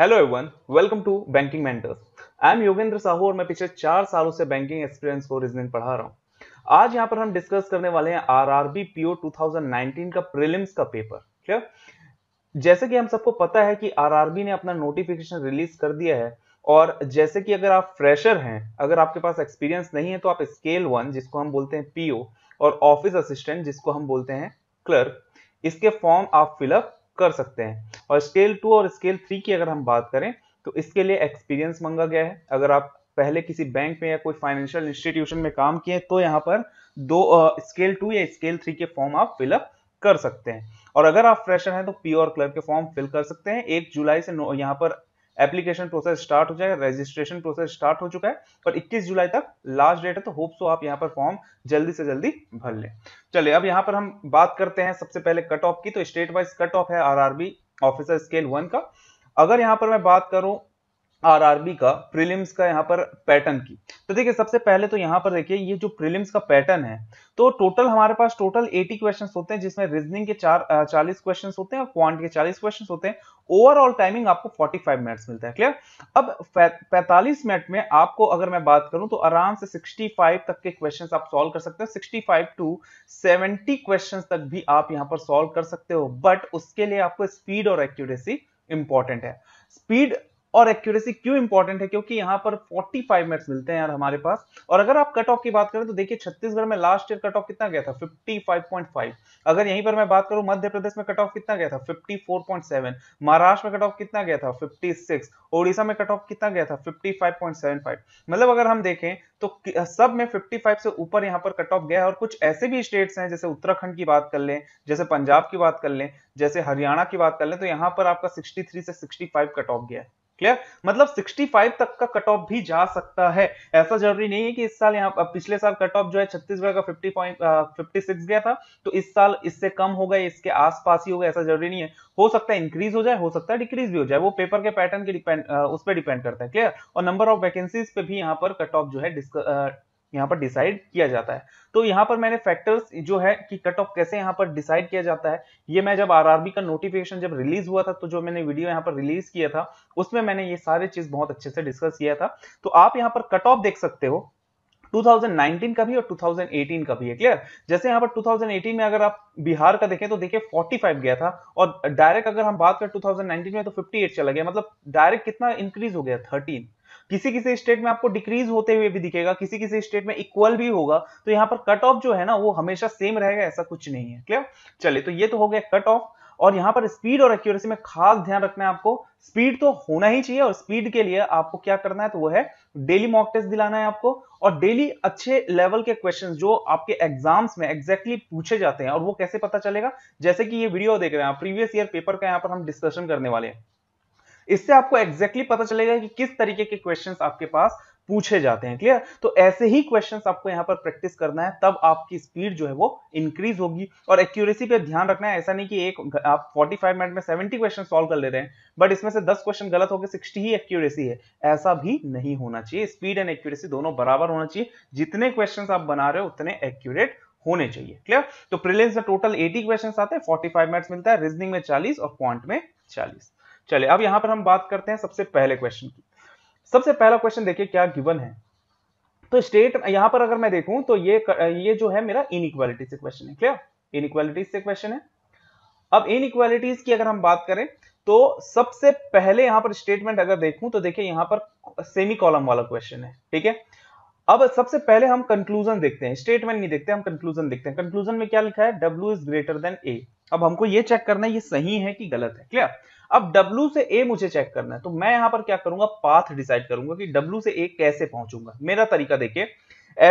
Hello everyone welcome to banking mentors I am Yogendra Sahu और मैं पिछले चार सालों से बैंकिंग एक्सपीरियंस को रीजनिंग पढ़ा रहा हूँ आज यहाँ पर हम डिस्कस करने वाले हैं आरआरबी पीओ 2019 का प्रीलिम्स का पेपर क्लियर जैसे कि हम सबको पता है कि आरआरबी ने अपना नोटिफिकेशन रिलीज कर दिया है और जैसे कि अगर आप फ्रेशर हैं अगर आपके पास एक्सपीरियंस नहीं है तो आप स्केल वन जिसको हम बोलते हैं पीओ और ऑफिस असिस्टेंट जिसको हम बोलते हैं क्लर्क इसके फॉर्म आप फिलअप कर सकते हैं और स्केल टू और स्केल थ्री की अगर हम बात करें तो इसके लिए एक्सपीरियंस मांगा गया है अगर आप पहले किसी बैंक में या कोई फाइनेंशियल इंस्टीट्यूशन में काम किए तो यहाँ पर दो स्केल टू या स्केल थ्री के फॉर्म आप फिलअप कर सकते हैं और अगर आप फ्रेशर हैं तो पी और क्लर्क के फॉर्म फिल कर सकते हैं एक जुलाई से यहाँ पर एप्लीकेशन प्रोसेस स्टार्ट हो जाएगा रजिस्ट्रेशन प्रोसेस स्टार्ट हो चुका है और 21 जुलाई तक लास्ट डेट है तो होप सो आप यहाँ पर फॉर्म जल्दी से जल्दी भर लें चलिए अब यहाँ पर हम बात करते हैं सबसे पहले कट ऑफ की तो स्टेट वाइज कट ऑफ है आर ऑफिसर स्केल वन का अगर यहाँ पर मैं बात करूँ आरआरबी का प्रीलिम्स का यहाँ पर पैटर्न की तो देखिए सबसे पहले तो यहाँ पर देखिए ये जो प्रीलिम्स का पैटर्न है तो टोटल हमारे पास टोटल 80 क्वेश्चंस होते हैं जिसमें रीजनिंग के चार चालीस क्वेश्चंस होते हैं और क्वांट के 40 क्वेश्चंस होते हैं ओवरऑल टाइमिंग आपको 45 मिनट्स मिलता है क्लियर अब 45 मिनट में आपको अगर मैं बात करूं तो आराम से 65 तक के क्वेश्चन आप सॉल्व कर सकते हो 65 टू 70 क्वेश्चन तक भी आप यहाँ पर सॉल्व कर सकते हो बट उसके लिए आपको स्पीड और एक्यूरेसी इंपॉर्टेंट है स्पीड और एक्यूरेसी क्यों इंपॉर्टेंट है क्योंकि यहाँ पर 45 मिनट्स मिलते हैं यार हमारे पास और अगर आप कट ऑफ की बात करें तो देखिए छत्तीसगढ़ में लास्ट ईयर कट ऑफ कितना गया था 55.5 अगर यहीं पर मैं बात करूं मध्य प्रदेश में कट ऑफ कितना गया था 54.7 महाराष्ट्र में कट ऑफ कितना गया था 56 ओडिशा में कट ऑफ कितना गया था 55.75 मतलब अगर हम देखें तो सब में 55 से ऊपर यहाँ पर कट ऑफ गया है और कुछ ऐसे भी स्टेट्स हैं जैसे उत्तराखंड की बात कर लें जैसे पंजाब की बात कर लें जैसे हरियाणा की बात कर लें तो यहाँ पर आपका 63 से 65 कट ऑफ गया है क्लियर मतलब 65 तक का कट ऑफ भी जा सकता है ऐसा जरूरी नहीं है कि इस साल यहाँ पिछले साल कट ऑफ जो है छत्तीसगढ़ का 50 पॉइंट फिफ्टी सिक्स गया था तो इस साल इससे कम होगा इसके आसपास ही होगा ऐसा जरूरी नहीं है हो सकता है इंक्रीज हो जाए हो सकता है डिक्रीज भी हो जाए वो पेपर के पैटर्न के डिपेंड उस पर डिपेंड करता है क्लियर और नंबर ऑफ वैकेंसीज पे भी यहाँ पर कट ऑफ जो है यहाँ पर डिसाइड किया जाता है तो यहाँ पर मैंने फैक्टर्स जो है कि कट ऑफ कैसे यहाँ पर डिसाइड किया जाता है ये मैं जब आरआरबी का नोटिफिकेशन जब रिलीज हुआ था तो जो मैंने वीडियो यहाँ पर रिलीज किया था उसमें मैंने ये सारे चीज बहुत अच्छे से डिस्कस किया था तो आप यहाँ पर कट ऑफ देख सकते हो 2019 का भी और 2018 का भी है क्लियर जैसे यहाँ पर 2018 में अगर आप बिहार का देखें तो देखिए 45 गया था और डायरेक्ट अगर हम बात करें 2019 में तो 58 चला गया मतलब डायरेक्ट कितना इंक्रीज हो गया 13 किसी किसी स्टेट में आपको डिक्रीज होते हुए भी दिखेगा किसी किसी स्टेट में इक्वल भी होगा तो यहाँ पर कट ऑफ जो है ना वो हमेशा सेम रहेगा ऐसा कुछ नहीं है क्लियर चलिए तो ये तो हो गया कट ऑफ और यहाँ पर स्पीड और एक्यूरेसी में खास ध्यान रखना है आपको स्पीड तो होना ही चाहिए और स्पीड के लिए आपको क्या करना है तो वो है डेली मॉक टेस्ट दिलाना है आपको और डेली अच्छे लेवल के क्वेश्चंस जो आपके एग्जाम्स में एग्जैक्टली exactly पूछे जाते हैं और वो कैसे पता चलेगा जैसे कि ये वीडियो देख रहे हैं आप प्रीवियस ईयर पेपर का यहाँ पर हम डिस्कशन करने वाले हैं इससे आपको एग्जैक्टली exactly पता चलेगा कि किस तरीके के क्वेश्चन आपके पास पूछे जाते हैं क्लियर तो ऐसे ही क्वेश्चंस आपको यहाँ पर प्रैक्टिस करना है तब आपकी स्पीड जो है वो इंक्रीज होगी और एक्यूरेसी पे ध्यान रखना है ऐसा नहीं कि एक आप 45 मिनट में 70 क्वेश्चन सॉल्व कर ले रहे हैं बट इसमें से 10 क्वेश्चन गलत हो गए 60 ही एक्यूरेसी है ऐसा भी नहीं होना चाहिए स्पीड एंड एक्यूरेसी दोनों बराबर होना चाहिए जितने क्वेश्चन आप बना रहे हो उतने एक्यूरेट होने चाहिए क्लियर तो प्रिलियंस में टोटल एटी क्वेश्चन आते हैं फाइव मिनट्स मिलता है रीजनिंग में चालीस और क्वांट में चालीस चले अब यहां पर हम बात करते हैं सबसे पहले क्वेश्चन की सबसे पहला क्वेश्चन देखिए क्या गिवन है तो स्टेट यहां पर अगर मैं देखूं तो ये ये जो है मेरा इनइक्वालिटी से क्वेश्चन है क्लियर इनइक्वालिटीज से क्वेश्चन है अब इनइक्वालिटीज की अगर हम बात करें तो सबसे पहले यहां पर स्टेटमेंट अगर देखूं तो देखिए यहां पर सेमी कॉलम वाला क्वेश्चन है ठीक है अब सबसे पहले हम कंक्लूजन देखते हैं स्टेटमेंट नहीं देखते हम कंक्लूजन देखते हैं कंक्लूजन में क्या लिखा है W is greater than A अब हमको ये चेक करना है ये सही है कि गलत है क्लियर अब W से A मुझे चेक करना है तो मैं यहां पर क्या करूंगा पाथ डिसाइड करूंगा कि W से A कैसे पहुंचूंगा मेरा तरीका देखिए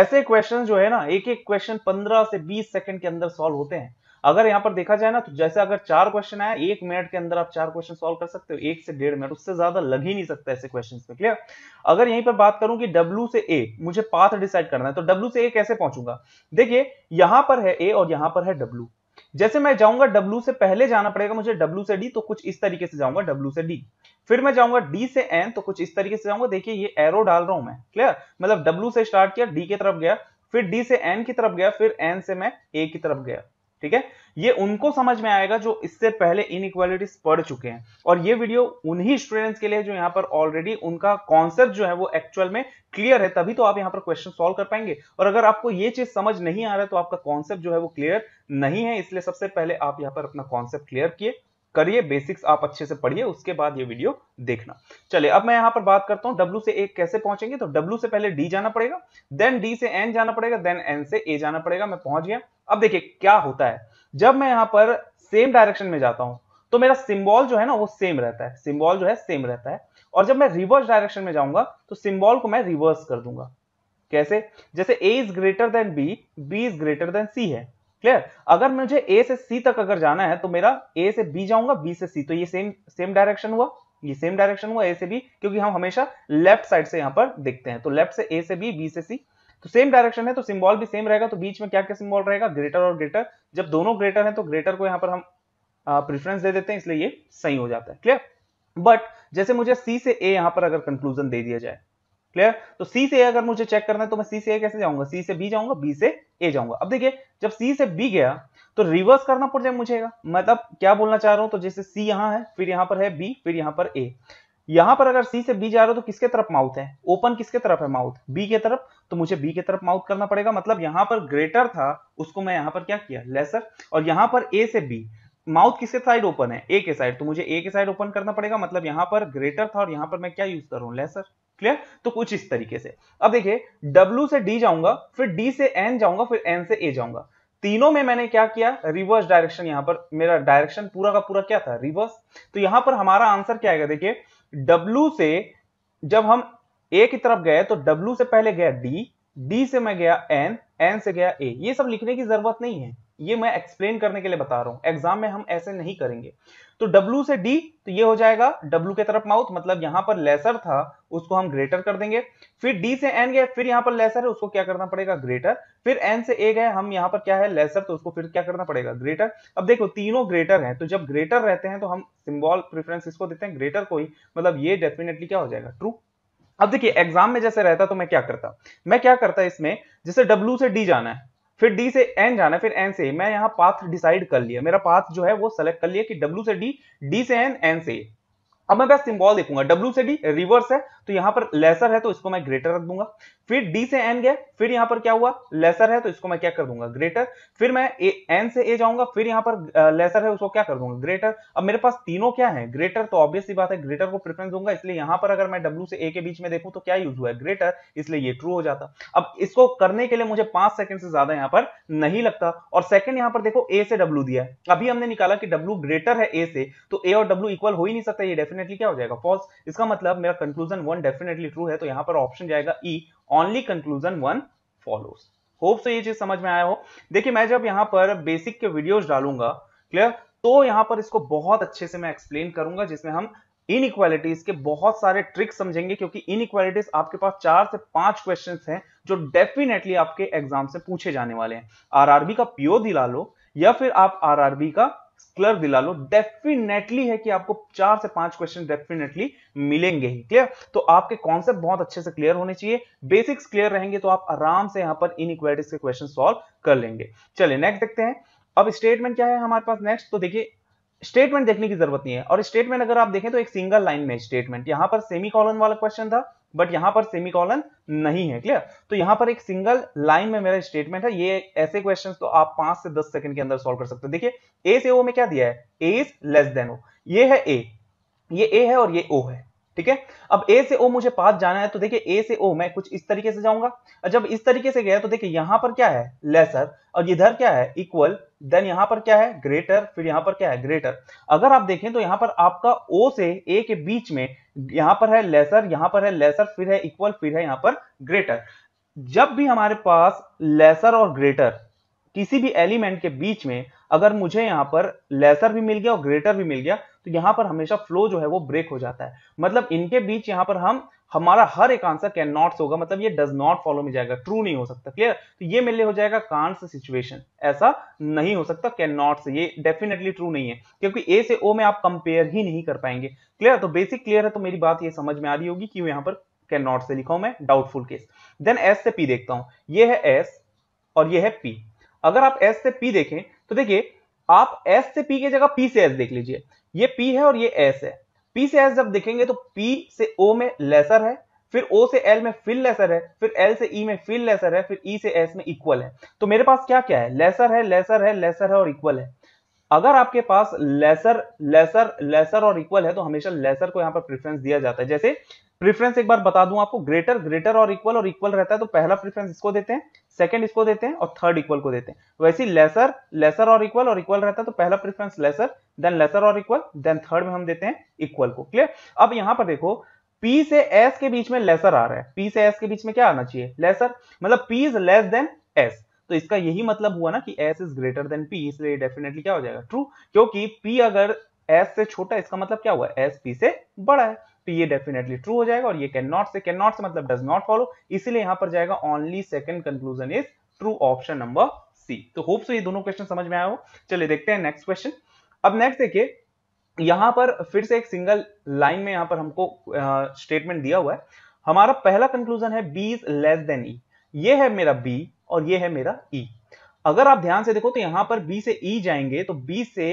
ऐसे क्वेश्चन जो है ना एक एक क्वेश्चन 15 से 20 सेकंड के अंदर सॉल्व होते हैं अगर यहाँ पर देखा जाए ना तो जैसे अगर चार क्वेश्चन आया एक मिनट के अंदर आप चार क्वेश्चन सॉल्व कर सकते हो एक से डेढ़ मिनट उससे ज्यादा लग ही नहीं सकता ऐसे क्वेश्चन में क्लियर अगर यहीं पर बात करूं कि W से A मुझे पाथ डिसाइड करना है तो W से ए कैसे पहुंचूंगा देखिए यहां पर है ए और यहां पर है W जैसे मैं जाऊंगा डब्ल्यू से पहले जाना पड़ेगा मुझे डब्ल्यू से डी तो कुछ इस तरीके से जाऊंगा डब्ल्यू से डी फिर मैं जाऊंगा डी से एन तो कुछ इस तरीके से जाऊंगा देखिए ये एरो डाल रहा हूं मैं क्लियर मतलब डब्ल्यू से स्टार्ट किया डी की तरफ गया फिर डी से एन की तरफ गया फिर एन से मैं ए की तरफ गया ठीक है ये उनको समझ में आएगा जो इससे पहले इन पढ़ चुके हैं और ये वीडियो उन्हीं स्टूडेंट्स के लिए जो यहाँ पर ऑलरेडी उनका कॉन्सेप्ट जो है वो एक्चुअल में क्लियर है तभी तो आप यहाँ पर क्वेश्चन सॉल्व कर पाएंगे और अगर आपको ये चीज समझ नहीं आ रहा है तो आपका कॉन्सेप्ट जो है वो क्लियर नहीं है इसलिए सबसे पहले आप यहाँ पर अपना कॉन्सेप्ट क्लियर किए करिए बेसिक्स आप अच्छे से पढ़िए उसके बाद ये वीडियो देखना चले अब मैं यहां पर बात करता हूं डब्ल्यू से एक कैसे पहुंचेंगे तो डब्ल्यू से पहले डी जाना पड़ेगा देन डी से एन जाना पड़ेगा देन एन से ए जाना पड़ेगा मैं पहुंच गया अब देखिए क्या होता है जब मैं यहां पर सेम डायरेक्शन में जाता हूं तो मेरा सिंबॉल जो है ना वो सेम रहता है सिंबॉल जो है सेम रहता है और जब मैं रिवर्स डायरेक्शन में जाऊंगा तो सिंबॉल को मैं रिवर्स कर दूंगा कैसे जैसे A is greater than B B is greater than C है क्लियर अगर मुझे ए से सी तक अगर जाना है तो मेरा ए से बी जाऊंगा बी से सी तो ये सेम सेम डायरेक्शन हुआ ये सेम डायरेक्शन हुआ ए से बी क्योंकि हम हमेशा लेफ्ट साइड से यहां पर देखते हैं तो लेफ्ट से ए से बी बी से सी तो सेम डायरेक्शन है तो सिंबल भी सेम रहेगा तो बीच में क्या क्या सिंबल रहेगा ग्रेटर और ग्रेटर जब दोनों ग्रेटर है तो ग्रेटर को यहां पर हम प्रिफरेंस दे देते हैं इसलिए ये सही हो जाता है क्लियर बट जैसे मुझे सी से ए यहां पर अगर कंक्लूजन दे दिया जाए क्लियर तो सी से ए अगर मुझे चेक करना है तो मैं सी से ए कैसे जाऊंगा सी से बी जाऊंगा बी से ए जाऊंगा अब देखिए जब सी से बी गया तो रिवर्स करना पड़ जाए मुझे मतलब क्या बोलना चाह रहा हूं तो जैसे सी यहां है फिर यहां पर है बी फिर यहां पर ए यहां पर अगर सी से बी जा रहा हो तो किसके तरफ माउथ है ओपन किसके तरफ है माउथ बी के तरफ तो मुझे बी के तरफ माउथ करना पड़ेगा मतलब यहां पर ग्रेटर था उसको मैं यहां पर क्या किया लेसर और यहां पर ए से बी माउथ किसके साइड ओपन है ए के साइड तो मुझे ए के साइड ओपन करना पड़ेगा मतलब यहां पर ग्रेटर था और यहां पर मैं क्या यूज कर रहा हूं लेसर क्लियर तो कुछ इस तरीके से अब देखिए डब्ल्यू से डी जाऊंगा फिर डी से एन जाऊंगा फिर एन से ए जाऊंगा तीनों में मैंने क्या किया रिवर्स डायरेक्शन यहां पर मेरा डायरेक्शन पूरा का पूरा क्या था रिवर्स तो यहां पर हमारा आंसर क्या आएगा देखिए डब्ल्यू से जब हम ए की तरफ गए तो डब्ल्यू से पहले गया डी डी से मैं गया एन एन से गया ए ये सब लिखने की जरूरत नहीं है ये मैं एक्सप्लेन करने के लिए बता रहा हूं एग्जाम में हम ऐसे नहीं करेंगे तो W से D तो ये हो जाएगा W के तरफ माउथ मतलब यहां पर लेसर था उसको हम ग्रेटर कर देंगे फिर D से N गए फिर यहां पर लेसर है उसको क्या करना पड़ेगा ग्रेटर फिर N से A गए हम यहां पर क्या है लेसर तो उसको फिर क्या करना पड़ेगा ग्रेटर अब देखो तीनों ग्रेटर हैं तो जब ग्रेटर रहते हैं तो हम सिम्बॉल प्रिफरेंस इसको देते हैं ग्रेटर को ही मतलब ये डेफिनेटली क्या हो जाएगा ट्रू अब देखिए एग्जाम में जैसे रहता तो मैं क्या करता मैं क्या करता इसमें जैसे डब्ल्यू से डी जाना है फिर डी से एन जाना है फिर एन से मैं यहाँ पाथ डिसाइड कर लिया मेरा पाथ जो है वो सेलेक्ट कर लिया कि डब्ल्यू से डी डी से एन एन से अब मैं बस सिंबल देखूंगा डब्ल्यू से डी रिवर्स है तो यहां पर लेसर है तो इसको मैं ग्रेटर रख दूंगा फिर डी से एन गया फिर यहां पर क्या हुआ लेसर है तो इसको मैं क्या कर दूंगा ग्रेटर फिर मैं एन से ए जाऊंगा फिर यहां पर लेसर है उसको क्या कर दूंगा ग्रेटर अब मेरे पास तीनों क्या है ग्रेटर तो ऑब्वियसली बात है ग्रेटर को प्रेफरेंस दूंगा इसलिए यहां पर अगर मैं डब्ल्यू से ए के बीच में देखूं तो क्या यूज हुआ है ग्रेटर इसलिए ये ट्रू हो जाता अब इसको करने के लिए मुझे पांच सेकंड से ज्यादा यहां पर नहीं लगता और सेकंड यहां पर देखो ए से डब्ल्यू दिया है अभी हमने निकाला कि डब्ल्यू ग्रेटर है ए से तो ए और डब्ल्यू इक्वल हो ही नहीं सकता ये डेफिनेट डेफिनेटली क्या हो जाएगा फॉल्स इसका मतलब मेरा कंक्लूजन वन डेफिनेटली ट्रू है तो यहां पर ऑप्शन जाएगा E only conclusion one follows hope से ये चीज समझ में आया हो देखिए मैं जब यहां पर बेसिक के वीडियोज डालूंगा क्लियर तो यहां पर इसको बहुत अच्छे से मैं एक्सप्लेन करूंगा जिसमें हम इन के बहुत सारे ट्रिक समझेंगे क्योंकि इन आपके पास चार से पांच क्वेश्चन हैं जो डेफिनेटली आपके एग्जाम से पूछे जाने वाले हैं आरआरबी का पीओ दिला लो या फिर आप आरआरबी का क्लर दिला लो डेफिनेटली है कि आपको चार से पांच क्वेश्चन डेफिनेटली मिलेंगे ही क्लियर तो आपके कॉन्सेप्ट बहुत अच्छे से क्लियर होने चाहिए बेसिक्स क्लियर रहेंगे तो आप आराम से यहां पर इन इक्वालिटीज के क्वेश्चन सॉल्व कर लेंगे चलिए नेक्स्ट देखते हैं अब स्टेटमेंट क्या है हमारे पास नेक्स्ट तो देखिए स्टेटमेंट देखने की जरूरत नहीं है और स्टेटमेंट अगर आप देखें तो एक सिंगल लाइन में स्टेटमेंट यहां पर सेमी कॉलन वाला क्वेश्चन था बट यहां पर सेमी कॉलन नहीं है क्लियर तो यहां पर एक सिंगल लाइन में मेरा स्टेटमेंट है ये ऐसे क्वेश्चंस तो आप पांच से दस सेकंड के अंदर सॉल्व कर सकते हो देखिए ए से ओ में क्या दिया है A is less than O ये है ए ये ए है और ये ओ है ठीक है अब ए से ओ मुझे पास जाना है तो देखिए ए से ओ मैं कुछ इस तरीके से जाऊंगा और जब इस तरीके से गया तो देखिए यहां पर क्या है लेसर और इधर क्या है इक्वल देन यहां पर क्या है ग्रेटर फिर यहां पर क्या है ग्रेटर अगर आप देखें तो यहां पर आपका ओ से ए के बीच में यहां पर है लेसर यहां पर है लेसर फिर है इक्वल फिर है यहां पर ग्रेटर जब भी हमारे पास लेसर और ग्रेटर किसी भी एलिमेंट के बीच में अगर मुझे यहां पर लेसर भी मिल गया और ग्रेटर भी मिल गया तो यहां पर हमेशा फ्लो जो है वो ब्रेक हो जाता है मतलब इनके बीच यहां पर हम हमारा हर एक आंसर कैन नॉट होगा मतलब ये डज नॉट फॉलो में जाएगा ट्रू नहीं हो सकता क्लियर तो ये मेरे लिए हो जाएगा कांस सिचुएशन ऐसा नहीं हो सकता कैन नॉट से ये डेफिनेटली ट्रू नहीं है क्योंकि ए से ओ में आप कंपेयर ही नहीं कर पाएंगे क्लियर तो बेसिक क्लियर है तो मेरी बात ये समझ में आ रही होगी कि यहां पर कैन नॉट से लिखा हूं मैं डाउटफुल केस देन एस से पी देखता हूं ये है एस और ये है पी अगर आप एस से पी देखें तो देखिए आप एस से पी की जगह पी से एस देख लीजिए ये पी है और ये एस है पी से एस जब देखेंगे तो पी से ओ में लेसर है फिर O से L में फिल लेसर है फिर L से E में फिल लेसर है फिर E से S में इक्वल है तो मेरे पास क्या क्या है लेसर है लेसर है लेसर है और इक्वल है अगर आपके पास लेसर लेसर लेसर और इक्वल है तो हमेशा लेसर को यहां पर प्रेफरेंस दिया जाता है जैसे प्रेफरेंस एक बार बता दूं आपको ग्रेटर ग्रेटर और इक्वल और इक्वल रहता है तो पहला प्रेफरेंस इसको देते हैं सेकेंड इसको देते हैं और थर्ड इक्वल को देते हैं वैसे लेसर लेसर और इक्वल और इक्वल रहता है तो पहला प्रिफरेंस लेसर देन लेसर और इक्वल देन थर्ड में हम देते हैं इक्वल को क्लियर अब यहां पर देखो P से S के बीच में लेसर आ रहा है P से S के बीच में क्या आना चाहिए लेसर मतलब P is less than S, तो इसका यही मतलब हुआ ना कि S is greater than P, इसलिए डेफिनेटली क्या हो जाएगा ट्रू क्योंकि P अगर S से छोटा इसका मतलब क्या हुआ S P से बड़ा है तो ये डेफिनेटली ट्रू हो जाएगा और ये can not say can not say मतलब डज नॉट फॉलो इसीलिए यहां पर जाएगा only second conclusion is true option number C तो होप सो ये दोनों क्वेश्चन समझ में आया हो चलिए देखते हैं नेक्स्ट क्वेश्चन अब नेक्स्ट देखिए यहां पर फिर से एक सिंगल लाइन में यहां पर हमको स्टेटमेंट uh, दिया हुआ है हमारा पहला कंक्लूजन है B is less than E ये है मेरा बी और ये है मेरा ई e. अगर आप ध्यान से देखो तो यहां पर बी से ई e जाएंगे तो बी से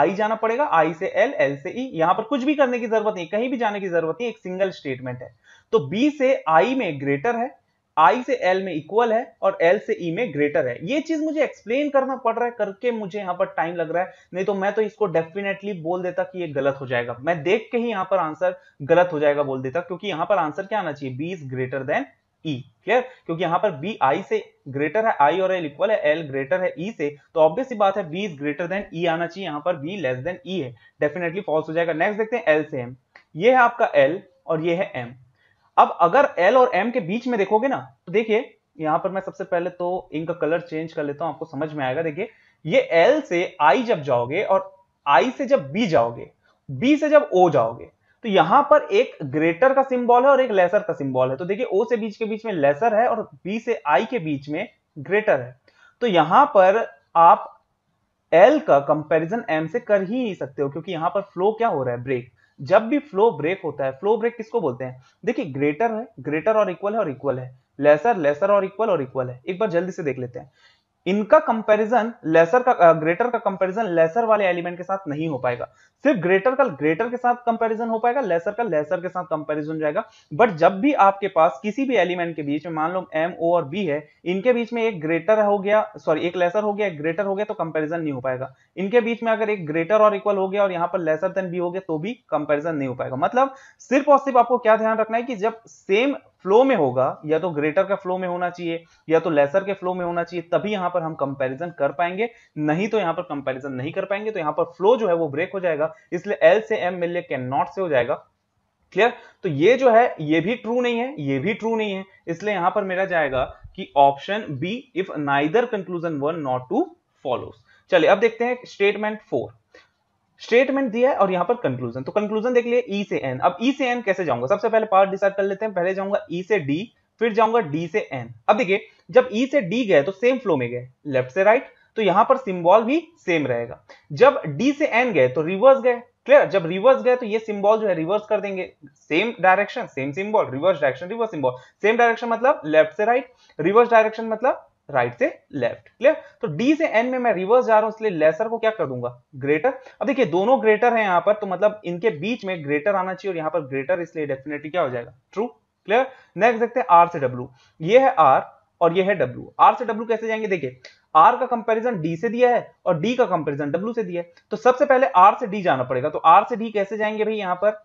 आई जाना पड़ेगा आई से एल एल से ई e, यहां पर कुछ भी करने की जरूरत नहीं कहीं भी जाने की जरूरत नहीं एक सिंगल स्टेटमेंट है तो बी से आई में ग्रेटर है आई से एल में इक्वल है और एल से ई e में ग्रेटर है ये चीज मुझे एक्सप्लेन करना पड़ रहा है करके मुझे यहां पर टाइम लग रहा है नहीं तो मैं तो इसको डेफिनेटली बोल देता कि ये गलत हो जाएगा मैं देख के ही यहां पर आंसर गलत हो जाएगा बोल देता क्योंकि यहां पर आंसर क्या आना चाहिए B is greater than E e, clear क्योंकि यहां पर बी आई से ग्रेटर है आई और एल इक्वल है एल ग्रेटर है ई e से तो ऑब्वियस सी बात है B is greater than E आना चाहिए यहां पर बी लेस देन ई है डेफिनेटली फॉल्स हो जाएगा नेक्स्ट देखते हैं एल से एम ये है आपका एल और ये है एम अब अगर एल और एम के बीच में देखोगे ना तो देखिए यहां पर मैं सबसे पहले तो इनका कलर चेंज कर लेता हूं आपको समझ में आएगा देखिए ये एल से आई जब जाओगे और आई से जब बी जाओगे बी से जब ओ जाओगे तो यहां पर एक ग्रेटर का सिंबल है और एक लेसर का सिंबल है तो देखिए ओ से बीच के बीच में लेसर है और बी से आई के बीच में ग्रेटर है तो यहां पर आप एल का कंपैरिजन एम से कर ही नहीं सकते हो क्योंकि यहां पर फ्लो क्या हो रहा है ब्रेक जब भी फ्लो ब्रेक होता है फ्लो ब्रेक किसको बोलते हैं देखिए ग्रेटर है ग्रेटर और इक्वल है और इक्वल है लेसर लेसर और इक्वल और इक्वल है एक बार जल्दी से देख लेते हैं इनका कंपैरिजन लेसर का ग्रेटर का कंपैरिजन लेसर वाले एलिमेंट के साथ नहीं हो पाएगा सिर्फ ग्रेटर का ग्रेटर के साथ कंपैरिजन हो पाएगा लेसर का लेसर के साथ कंपैरिजन जाएगा बट जब भी आपके पास किसी भी एलिमेंट के बीच में मान लो एम ओ और बी है इनके बीच में एक ग्रेटर हो गया सॉरी एक लेसर हो गया एक ग्रेटर हो गया तो कंपेरिजन नहीं हो पाएगा इनके बीच में अगर एक ग्रेटर और इक्वल हो गया और यहाँ पर लेसर देन बी हो गया तो भी कंपेरिजन नहीं हो पाएगा मतलब सिर्फ और सिर्फ आपको क्या ध्यान रखना है कि जब सेम फ्लो में होगा या तो ग्रेटर के फ्लो में होना चाहिए या तो लेसर के फ्लो में होना चाहिए तभी यहां पर हम कंपैरिजन कर पाएंगे नहीं तो यहां पर कंपैरिजन नहीं कर पाएंगे तो यहां पर फ्लो जो है वो ब्रेक हो जाएगा इसलिए एल से एम मिले कैन नॉट से हो जाएगा क्लियर तो ये जो है ये भी ट्रू नहीं है ये भी ट्रू नहीं है इसलिए यहां पर मेरा जाएगा कि option B if neither conclusion one not two follow चलिए अब देखते हैं स्टेटमेंट फोर स्टेटमेंट दिया है और यहाँ पर कंक्लूजन तो कंक्लूजन देख लिया ई e से एन अब ई e से एन कैसे जाऊंगा सबसे पहले पार्ट डिसाइड कर लेते हैं पहले जाऊंगा ई e से डी फिर जाऊंगा डी से एन अब देखिए जब ई e से डी गए तो सेम फ्लो में गए लेफ्ट से राइट तो यहां पर सिंबल भी सेम रहेगा जब डी से एन गए तो रिवर्स गए क्लियर जब रिवर्स गए तो ये सिंबल जो है रिवर्स कर देंगे same direction same symbol reverse direction reverse symbol same direction मतलब लेफ्ट से राइट रिवर्स डायरेक्शन मतलब राइट से लेफ्ट क्लियर तो डी से एन में मैं रिवर्स जा रहा हूं इसलिए लेसर को क्या कर दूंगा ग्रेटर अब देखिए दोनों ग्रेटर है यहां पर तो मतलब इनके बीच में ग्रेटर आना चाहिए और यहां पर ग्रेटर इसलिए डेफिनेटली क्या हो जाएगा ट्रू क्लियर नेक्स्ट देखते हैं आर से डब्ल्यू ये है आर और ये है डब्ल्यू आर से डब्ल्यू कैसे जाएंगे देखिए आर का कंपैरिजन डी से दिया है और डी का कंपैरिजन डब्ल्यू से दिया है तो सबसे पहले आर से डी जाना पड़ेगा तो आर से डी कैसे जाएंगे भाई यहां पर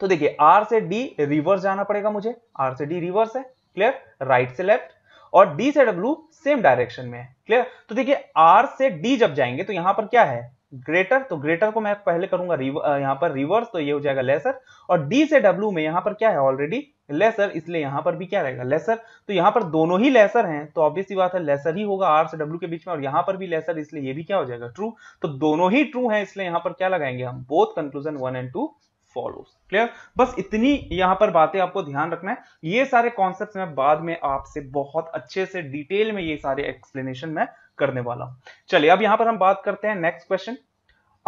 तो देखिए आर से डी रिवर्स जाना पड़ेगा मुझे आर से डी रिवर्स है क्लियर राइट से लेफ्ट और डी से डब्ल्यू सेम डायरेक्शन में है क्लियर तो देखिए आर से डी जब जाएंगे तो यहां पर क्या है ग्रेटर तो ग्रेटर को मैं पहले करूंगा यहां पर रिवर्स तो ये हो जाएगा लेसर और डी से डब्ल्यू में यहां पर क्या है ऑलरेडी लेसर इसलिए यहां पर भी क्या रहेगा लेसर तो यहां पर दोनों ही लेसर हैं तो ऑब्वियस सी बात है लेसर ही होगा आर से डब्ल्यू के बीच में और यहां पर भी लेसर इसलिए ये भी क्या हो जाएगा ट्रू तो दोनों ही ट्रू है इसलिए यहां पर क्या लगाएंगे हम both conclusion one and two follows clear बस इतनी यहां पर बातें आपको ध्यान रखना है ये सारे कॉन्सेप्ट मैं बाद में आपसे बहुत अच्छे से डिटेल में ये सारे एक्सप्लेनेशन मैं करने वाला हूं चलिए अब यहां पर हम बात करते हैं नेक्स्ट क्वेश्चन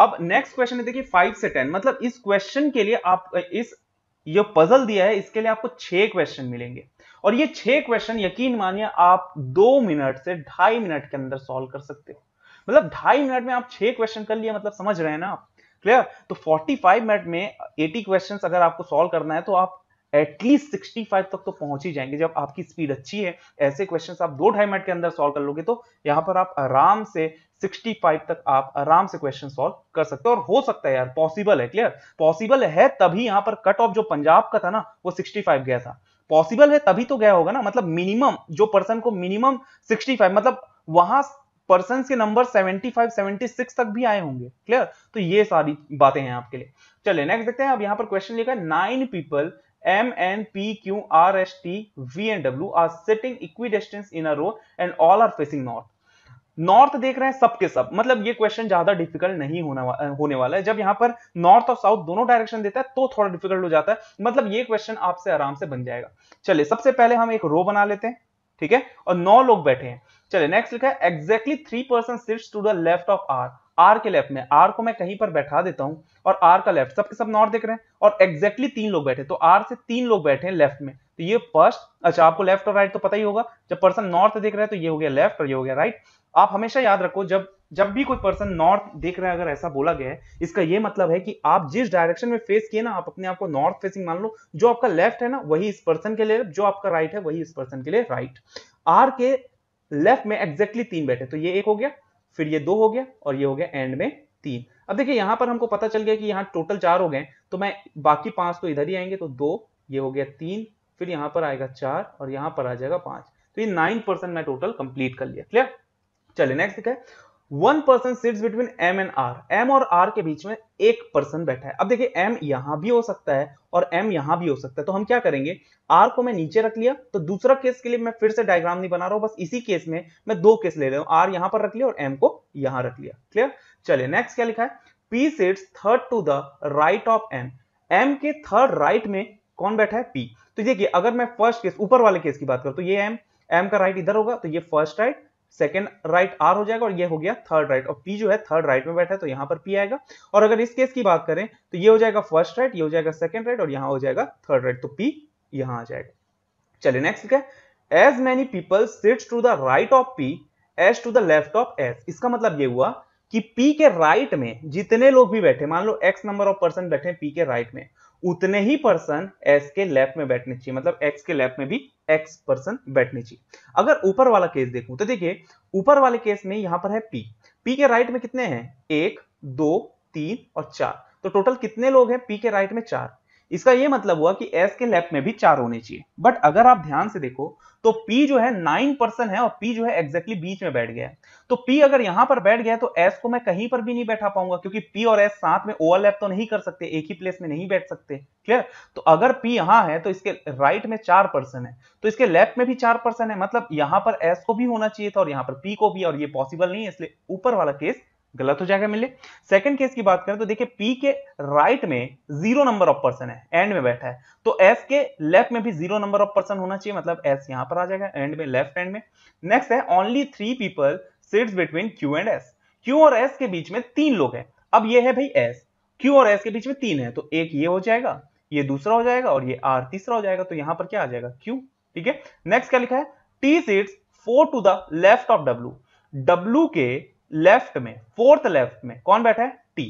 अब नेक्स्ट क्वेश्चन देखिए फाइव से टेन मतलब इस क्वेश्चन के लिए आप इस ये पजल दिया है इसके लिए आपको छह क्वेश्चन मिलेंगे और ये छह क्वेश्चन यकीन मानिए आप दो मिनट से ढाई मिनट के अंदर सॉल्व कर सकते हो मतलब ढाई मिनट में आप छह क्वेश्चन कर लिए मतलब समझ रहे हैं ना आप क्लियर तो 45 मिनट में 80 क्वेश्चंस अगर आपको सॉल्व करना है तो आप एटलीस्ट 65 तक तो पहुंच ही जाएंगे जब आपकी स्पीड अच्छी है ऐसे क्वेश्चन आप दो ढाई मिनट के अंदर सॉल्व कर लोगे तो यहां पर आप आराम से 65 तक आप आराम से क्वेश्चन सॉल्व कर सकते हो और हो सकता है यार पॉसिबल है क्लियर पॉसिबल है तभी यहां पर कट ऑफ जो पंजाब का था ना वो 65 गया था पॉसिबल है तभी तो गया होगा ना मतलब मिनिमम जो पर्सन को मिनिमम 65 मतलब वहां पर्सन के नंबर 75, 76 तक भी आए होंगे क्लियर तो ये सारी बातें हैं आपके लिए चलिए नेक्स्ट देखते हैं अब यहाँ पर क्वेश्चन लिखा है nine people M, N, P, Q, R, S, T, V and W are sitting equidistant in a row and all are facing north. North देख रहे हैं सब के सब मतलब ये क्वेश्चन ज्यादा डिफिकल्ट नहीं होने वा, होने वाला है जब यहाँ पर नॉर्थ और साउथ दोनों डायरेक्शन देता है तो थोड़ा डिफिकल्ट हो जाता है मतलब ये क्वेश्चन आपसे आराम से बन जाएगा चलिए सबसे पहले हम एक रो बना लेते हैं ठीक है और नौ लोग बैठे हैं चलिए नेक्स्ट लिखा है एग्जैक्टली थ्री परसेंट सिर्फ to the left of R R के लेफ्ट में आर को मैं कहीं पर बैठा देता हूं और आर का लेफ्ट सबके सब नॉर्थ देख रहे हैं और एग्जैक्टली तीन लोग बैठे तो आर से तीन लोग बैठे हैं लेफ्ट में तो ये फर्स्ट अच्छा आपको लेफ्ट और राइट तो पता ही होगा जब पर्सन नॉर्थ देख रहा है तो ये हो गया लेफ्ट और ये हो गया राइट आप हमेशा याद रखो जब जब भी कोई पर्सन नॉर्थ देख रहा है अगर ऐसा बोला गया है इसका ये मतलब है कि आप जिस डायरेक्शन में फेस किए ना आप अपने आप को नॉर्थ फेसिंग मान लो जो आपका लेफ्ट है ना वही इस पर्सन के लिए जो आपका राइट है वही इस पर्सन के लिए राइट आर के लेफ्ट में एक्जेक्टली तीन बैठे तो ये एक हो गया फिर ये दो हो गया और ये हो गया एंड में तीन अब देखिए यहां पर हमको पता चल गया कि यहाँ टोटल चार हो गए तो मैं बाकी पांच तो इधर ही आएंगे तो दो ये हो गया तीन फिर यहां पर आएगा चार और यहां पर आ जाएगा पांच तो ये नाइन परसेंट मैं टोटल कंप्लीट कर लिया क्लियर चलिए नेक्स्ट है one person sits between M and R M और आर के बीच में एक पर्सन बैठा है अब देखिए एम यहां भी हो सकता है और एम यहां भी हो सकता है तो हम क्या करेंगे आर को मैं नीचे रख लिया तो दूसरा केस के लिए मैं फिर से डायग्राम नहीं बना रहा हूं बस इसी केस में मैं दो केस ले रहा हूं आर यहां पर रख लिया और एम को यहां रख लिया क्लियर चलिए नेक्स्ट क्या लिखा है P sits third to the right of M M के थर्ड राइट में कौन बैठा है पी तो देखिए अगर मैं फर्स्ट केस ऊपर वाले केस की बात करूं तो ये एम एम का राइट इधर होगा तो ये first right second right R हो जाएगा और ये हो गया थर्ड राइट और पी जो है थर्ड राइट में बैठा है तो यहां पर पी आएगा और अगर इस केस की बात करें तो ये हो जाएगा फर्स्ट राइट ये हो जाएगा सेकेंड राइट और यहां हो जाएगा थर्ड राइट तो पी यहां आ जाएगा चलिए नेक्स्ट क्या as many people sits to the right of P as to the left of S इसका मतलब ये हुआ कि पी के राइट में जितने लोग भी बैठे मान लो एक्स नंबर ऑफ पर्सन बैठे पी के राइट में उतने ही पर्सन एस के लेफ्ट में बैठने चाहिए मतलब एक्स के लेफ्ट में भी एक्स पर्सन बैठनी चाहिए अगर ऊपर वाला केस देखूं तो देखिए ऊपर वाले केस में यहां पर है पी पी के राइट में कितने हैं एक दो तीन और चार तो टोटल कितने लोग हैं पी के राइट में चार इसका ये मतलब हुआ कि एस के लेफ्ट में भी चार होने चाहिए बट अगर आप ध्यान से देखो तो पी जो है नाइन परसेंट है और पी जो है एग्जैक्टली exactly बीच में बैठ गया है तो पी अगर यहां पर बैठ गया तो एस को मैं कहीं पर भी नहीं बैठा पाऊंगा क्योंकि पी और एस साथ में ओवरलैप तो नहीं कर सकते एक ही प्लेस में नहीं बैठ सकते क्लियर तो अगर पी यहां है तो इसके राइट में चार पर्सन है तो इसके लेफ्ट में भी चार पर्सन है मतलब यहां पर एस को भी होना चाहिए था और यहां पर पी को भी और ये पॉसिबल नहीं है इसलिए ऊपर वाला केस गलत हो जाएगा मिले सेकंड केस की बात करें तो देखिए पी के राइट में जीरो नंबर ऑफ पर्सन है एंड में बैठा है तो एफ के लेफ्ट में भी जीरो नंबर ऑफ पर्सन होना चाहिए मतलब एस यहां पर आ जाएगा एंड में लेफ्ट एंड में नेक्स्ट है only three people sits between Q and S Q और एस के बीच में तीन लोग हैं अब ये है भाई एस क्यू और एस के बीच में तीन है तो एक ये हो जाएगा ये दूसरा हो जाएगा और ये आर तीसरा हो जाएगा तो यहां पर क्या आ जाएगा क्यू ठीक है नेक्स्ट क्या लिखा है T seats four to the left of W W के लेफ्ट में फोर्थ लेफ्ट में कौन बैठा है टी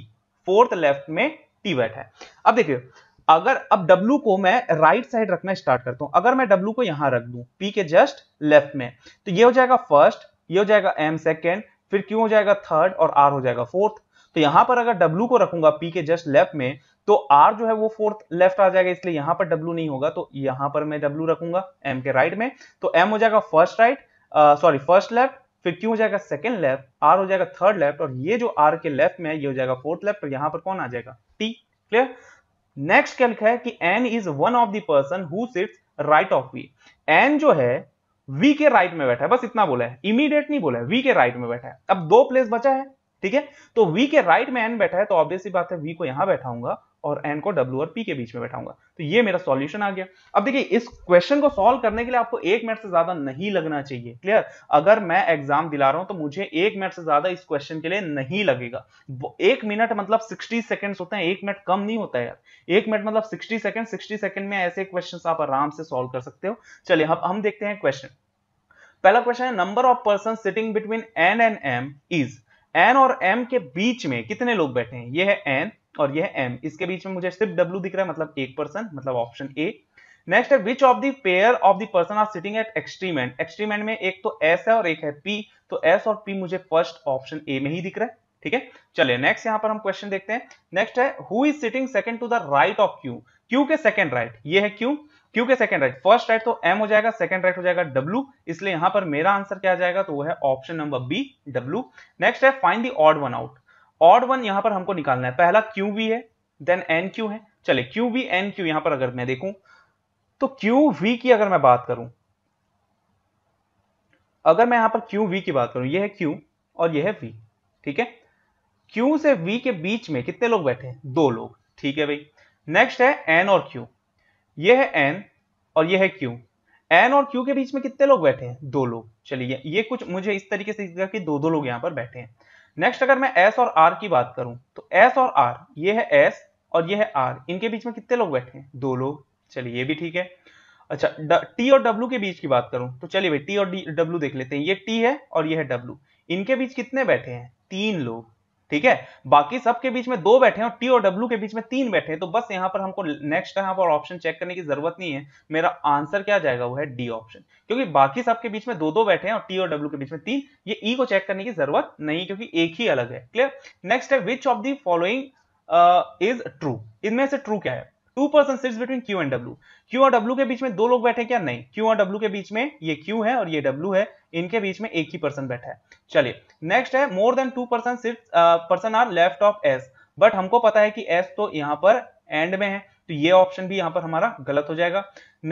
फोर्थ लेफ्ट में टी बैठा है अब देखिए अगर अब W को मैं राइट साइड रखना स्टार्ट करता हूं अगर मैं W को यहां रख दूं P के जस्ट लेफ्ट में तो ये हो जाएगा फर्स्ट ये हो जाएगा M सेकेंड फिर Q हो जाएगा थर्ड और R हो जाएगा फोर्थ तो यहां पर अगर W को रखूंगा P के जस्ट लेफ्ट में तो R जो है वो फोर्थ लेफ्ट आ जाएगा इसलिए यहां पर W नहीं होगा तो यहां पर मैं W रखूंगा M के राइट में तो M हो जाएगा first right sorry first left फिर क्यू हो जाएगा सेकेंड लेफ्ट आर हो जाएगा थर्ड लेफ्ट और ये जो आर के लेफ्ट में है ये हो जाएगा फोर्थ लेफ्ट और यहां पर कौन आ जाएगा टी क्लियर नेक्स्ट क्या लिखा है कि N is one of them person who sits right of V N जो है वी के राइट में बैठा है बस इतना बोला है इमीडिएट नहीं बोला है वी के राइट में बैठा है अब दो प्लेस बचा है ठीक है तो वी के राइट में एन बैठा है तो ऑब्वियसली बात है वी को यहां बैठाऊंगा और एन को डब्ल्यू और पी के बीच में बैठाऊंगा तो ये मेरा सॉल्यूशन आ गया अब देखिए इस क्वेश्चन को सॉल्व करने के लिए आपको एक मिनट से ज्यादा नहीं लगना चाहिए क्लियर अगर मैं एग्जाम दिला रहा हूं तो मुझे एक मिनट से ज्यादा इस क्वेश्चन के लिए नहीं लगेगा एक मिनट मतलब सिक्सटी सेकेंड होते हैं एक मिनट कम नहीं होता है यार एक मिनट मतलब सिक्सटी सेकेंड सिक्सटी सेकेंड में ऐसे क्वेश्चन आप आराम से सोल्व कर सकते हो चलिए अब हम देखते हैं क्वेश्चन पहला क्वेश्चन है number of person sitting between N and M is N और एम के बीच में कितने लोग बैठे हैं ये है एन और यह m इसके बीच में मुझे सिर्फ w दिख रहा है मतलब एक पर्सन मतलब ऑप्शन ए नेक्स्ट है which of the of them are sitting at extreme end extreme end में एक तो s है और एक है p तो s और p मुझे फर्स्ट ऑप्शन ए में ही दिख रहा है ठीक है चलिए नेक्स्ट यहां पर हम क्वेश्चन देखते हैं नेक्स्ट है who is sitting second to the right of Q Q के सेकंड राइट right. ये है क्यू क्यू के सेकंड राइट फर्स्ट राइट तो एम हो जाएगा सेकंड राइट हो जाएगा डब्ल्यू इसलिए यहां पर मेरा आंसर क्या आ जाएगा तो वो है option number B W next है find the odd one out odd one यहां पर हमको निकालना है पहला क्यू वी है देन एन क्यू है चले क्यू वी एन क्यू यहां पर अगर मैं देखूं तो क्यू वी की अगर मैं बात करूं अगर मैं यहां पर क्यू वी की बात करूं यह है क्यू और यह है वी ठीक है क्यू से वी के बीच में कितने लोग बैठे हैं दो लोग ठीक है भाई नेक्स्ट है एन और क्यू यह है एन और यह है क्यू एन और क्यू के बीच में कितने लोग बैठे हैं दो लोग चलिए ये कुछ मुझे इस तरीके से कि दो दो लोग यहां पर बैठे हैं नेक्स्ट अगर मैं एस और आर की बात करूं तो एस और आर ये है एस और ये है आर इनके बीच में कितने लोग बैठे हैं दो लोग चलिए ये भी ठीक है अच्छा टी और डब्ल्यू के बीच की बात करूं तो चलिए भाई टी और डब्ल्यू देख लेते हैं ये टी है और ये है डब्ल्यू इनके बीच कितने बैठे हैं तीन लोग ठीक है बाकी सबके बीच में दो बैठे हैं और टी और डब्ल्यू के बीच में तीन बैठे हैं तो बस यहां पर हमको नेक्स्ट यहां पर ऑप्शन चेक करने की जरूरत नहीं है मेरा आंसर क्या जाएगा वो है डी ऑप्शन क्योंकि बाकी सबके बीच में दो दो बैठे हैं और टी और डब्ल्यू के बीच में तीन ये ई e को चेक करने की जरूरत नहीं क्योंकि एक ही अलग है क्लियर नेक्स्ट है which of the following is true इनमें से ट्रू क्या है two person sits between Q and W Q और डब्ल्यू के बीच में दो लोग बैठे क्या नहीं क्यू और डब्ल्यू के बीच में ये क्यू है और ये डब्ल्यू है इनके बीच में एक ही पर्सन बैठा है चलिए नेक्स्ट है more than two person sits person R left of S but हमको पता है कि एस तो यहाँ पर एंड में है तो ये ऑप्शन भी यहाँ पर हमारा गलत हो जाएगा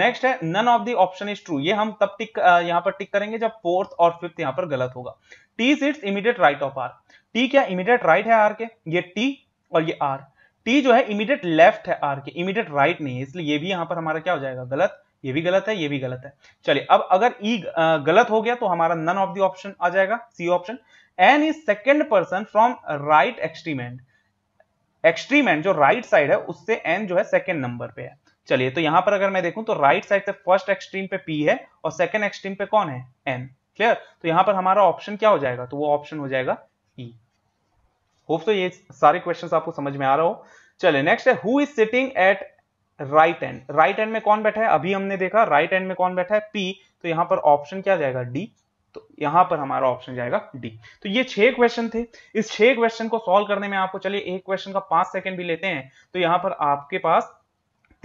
नेक्स्ट है none of the option is true ये हम तब टिक uh, यहाँ पर टिक करेंगे जब फोर्थ और फिफ्थ यहाँ पर गलत होगा T sits immediate right of R T क्या इमीडिएट राइट है आर के ये टी और ये आर टी जो है इमीडिएट लेफ्ट है आर के इमीडिएट राइट नहीं है इसलिए ये भी यहां पर हमारा क्या हो जाएगा गलत ये भी गलत है ये भी गलत है चलिए अब अगर ई e, गलत हो गया तो हमारा नन ऑफ द ऑप्शन आ जाएगा C option N is second person from right extreme end extreme end जो राइट right साइड है उससे एन जो है सेकेंड नंबर पे है चलिए तो यहां पर अगर मैं देखूं तो राइट साइड से फर्स्ट एक्सट्रीम पे पी है और सेकेंड एक्सट्रीम पे कौन है एन क्लियर तो यहां पर हमारा ऑप्शन क्या हो जाएगा तो वो ऑप्शन हो जाएगा ई e. होप सो तो ये सारे क्वेश्चन आपको समझ में आ रहा हो चले नेक्स्ट है who is sitting at right end right end में कौन बैठा है अभी हमने देखा राइट एंड में कौन बैठा है पी तो यहां पर ऑप्शन क्या जाएगा डी तो यहां पर हमारा ऑप्शन जाएगा डी तो ये छह क्वेश्चन थे इस छह क्वेश्चन को सॉल्व करने में आपको चलिए एक क्वेश्चन का पांच सेकंड भी लेते हैं तो यहां पर आपके पास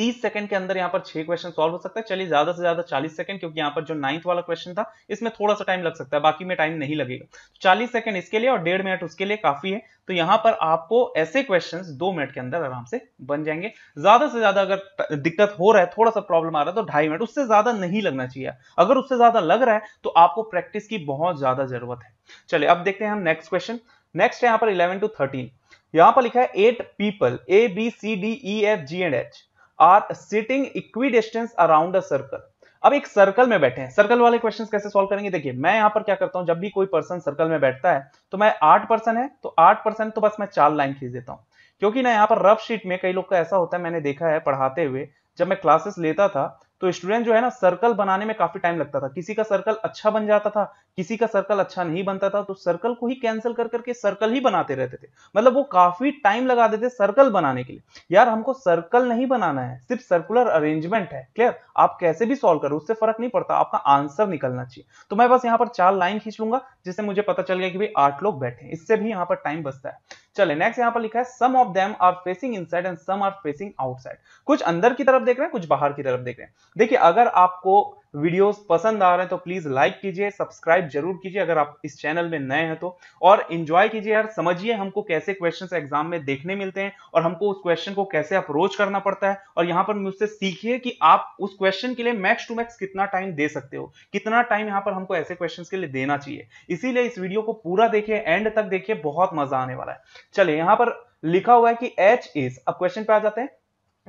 तीस सेकंड के अंदर यहाँ पर छह क्वेश्चन सॉल्व हो सकता है चलिए ज्यादा से ज्यादा चालीस सेकंड क्योंकि यहाँ पर जो नाइन्थ वाला क्वेश्चन था इसमें थोड़ा सा टाइम लग सकता है बाकी में टाइम नहीं लगेगा तो चालीस सेकंड इसके लिए और डेढ़ मिनट उसके लिए काफी है तो यहाँ पर आपको ऐसे क्वेश्चन दो मिनट के अंदर आराम से बन जाएंगे ज्यादा से ज्यादा अगर दिक्कत हो रहा है थोड़ा सा प्रॉब्लम आ रहा है तो ढाई मिनट उससे ज्यादा नहीं लगना चाहिए अगर उससे ज्यादा लग रहा है तो आपको प्रैक्टिस की बहुत ज्यादा जरूरत है चलिए अब देखते हैं हम नेक्स्ट क्वेश्चन नेक्स्ट है यहाँ पर इलेवन टू थर्टीन यहाँ पर लिखा है eight people A B C D E F G and H are sitting equi distance around a circle अब एक सर्कल में बैठे हैं सर्कल वाले क्वेश्चन कैसे सॉल्व करेंगे देखिए मैं यहां पर क्या करता हूं जब भी कोई पर्सन सर्कल में बैठता है तो मैं आठ पर्सन है तो आठ पर्सन तो बस मैं चार लाइन खींच देता हूं क्योंकि ना यहाँ पर रफ शीट में कई लोग का ऐसा होता है मैंने देखा है पढ़ाते हुए जब मैं क्लासेस लेता था तो स्टूडेंट जो है ना सर्कल बनाने में काफी टाइम लगता था किसी का सर्कल अच्छा बन जाता था किसी का सर्कल अच्छा नहीं बनता था तो सर्कल को ही कैंसिल कर करके सर्कल ही बनाते रहते थे मतलब वो काफी टाइम लगा देते सर्कल बनाने के लिए यार हमको सर्कल नहीं बनाना है सिर्फ सर्कुलर अरेंजमेंट है क्लियर आप कैसे भी सोल्व करो उससे फर्क नहीं पड़ता आपका आंसर निकलना चाहिए तो मैं बस यहाँ पर चार लाइन खींच लूंगा जिससे मुझे पता चल गया कि भाई आठ लोग बैठे इससे भी यहाँ पर टाइम बचता है चले नेक्स्ट यहाँ पर लिखा है some of them are facing inside and some are facing outside कुछ अंदर की तरफ देख रहे हैं कुछ बाहर की तरफ देख रहे हैं देखिए अगर आपको वीडियोस पसंद आ रहे हैं तो प्लीज लाइक कीजिए सब्सक्राइब जरूर कीजिए अगर आप इस चैनल में नए हैं तो और एंजॉय कीजिए यार समझिए हमको कैसे क्वेश्चन एग्जाम में देखने मिलते हैं और हमको उस क्वेश्चन को कैसे अप्रोच करना पड़ता है और यहां पर मुझसे सीखिए कि आप उस क्वेश्चन के लिए मैक्स टू मैक्स कितना टाइम दे सकते हो कितना टाइम यहां पर हमको ऐसे क्वेश्चन के लिए देना चाहिए इसीलिए इस वीडियो को पूरा देखिए एंड तक देखिए बहुत मजा आने वाला है चलिए यहां पर लिखा हुआ है कि एच इज अब क्वेश्चन पे आ जाते हैं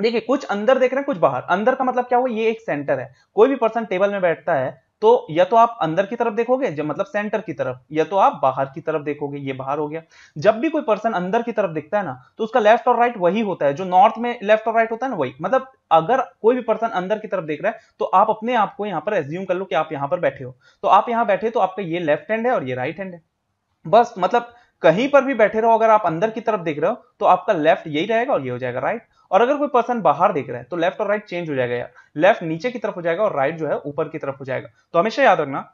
देखिए कुछ अंदर देख रहे हैं कुछ बाहर अंदर का मतलब क्या हुआ ये एक सेंटर है कोई भी पर्सन टेबल में बैठता है तो या तो आप अंदर की तरफ देखोगे जब मतलब सेंटर की तरफ या तो आप बाहर की तरफ देखोगे ये बाहर हो गया जब भी कोई पर्सन अंदर की तरफ दिखता है ना तो उसका लेफ्ट और राइट वही होता है जो नॉर्थ में लेफ्ट और राइट होता है ना वही मतलब अगर कोई भी पर्सन अंदर की तरफ देख रहा है तो आप अपने आप को यहाँ पर एज्यूम कर लो कि आप यहां पर बैठे हो तो आप यहां बैठे तो आपका ये लेफ्ट हैंड है और ये राइट हैंड है बस मतलब कहीं पर भी बैठे रहो अगर आप अंदर की तरफ देख रहे हो तो आपका लेफ्ट यही रहेगा और ये हो जाएगा राइट और अगर कोई पर्सन बाहर देख रहे हैं तो लेफ्ट और राइट चेंज हो जाएगा लेफ्ट नीचे की तरफ हो जाएगा और राइट जो है ऊपर की तरफ हो जाएगा तो हमेशा याद रखना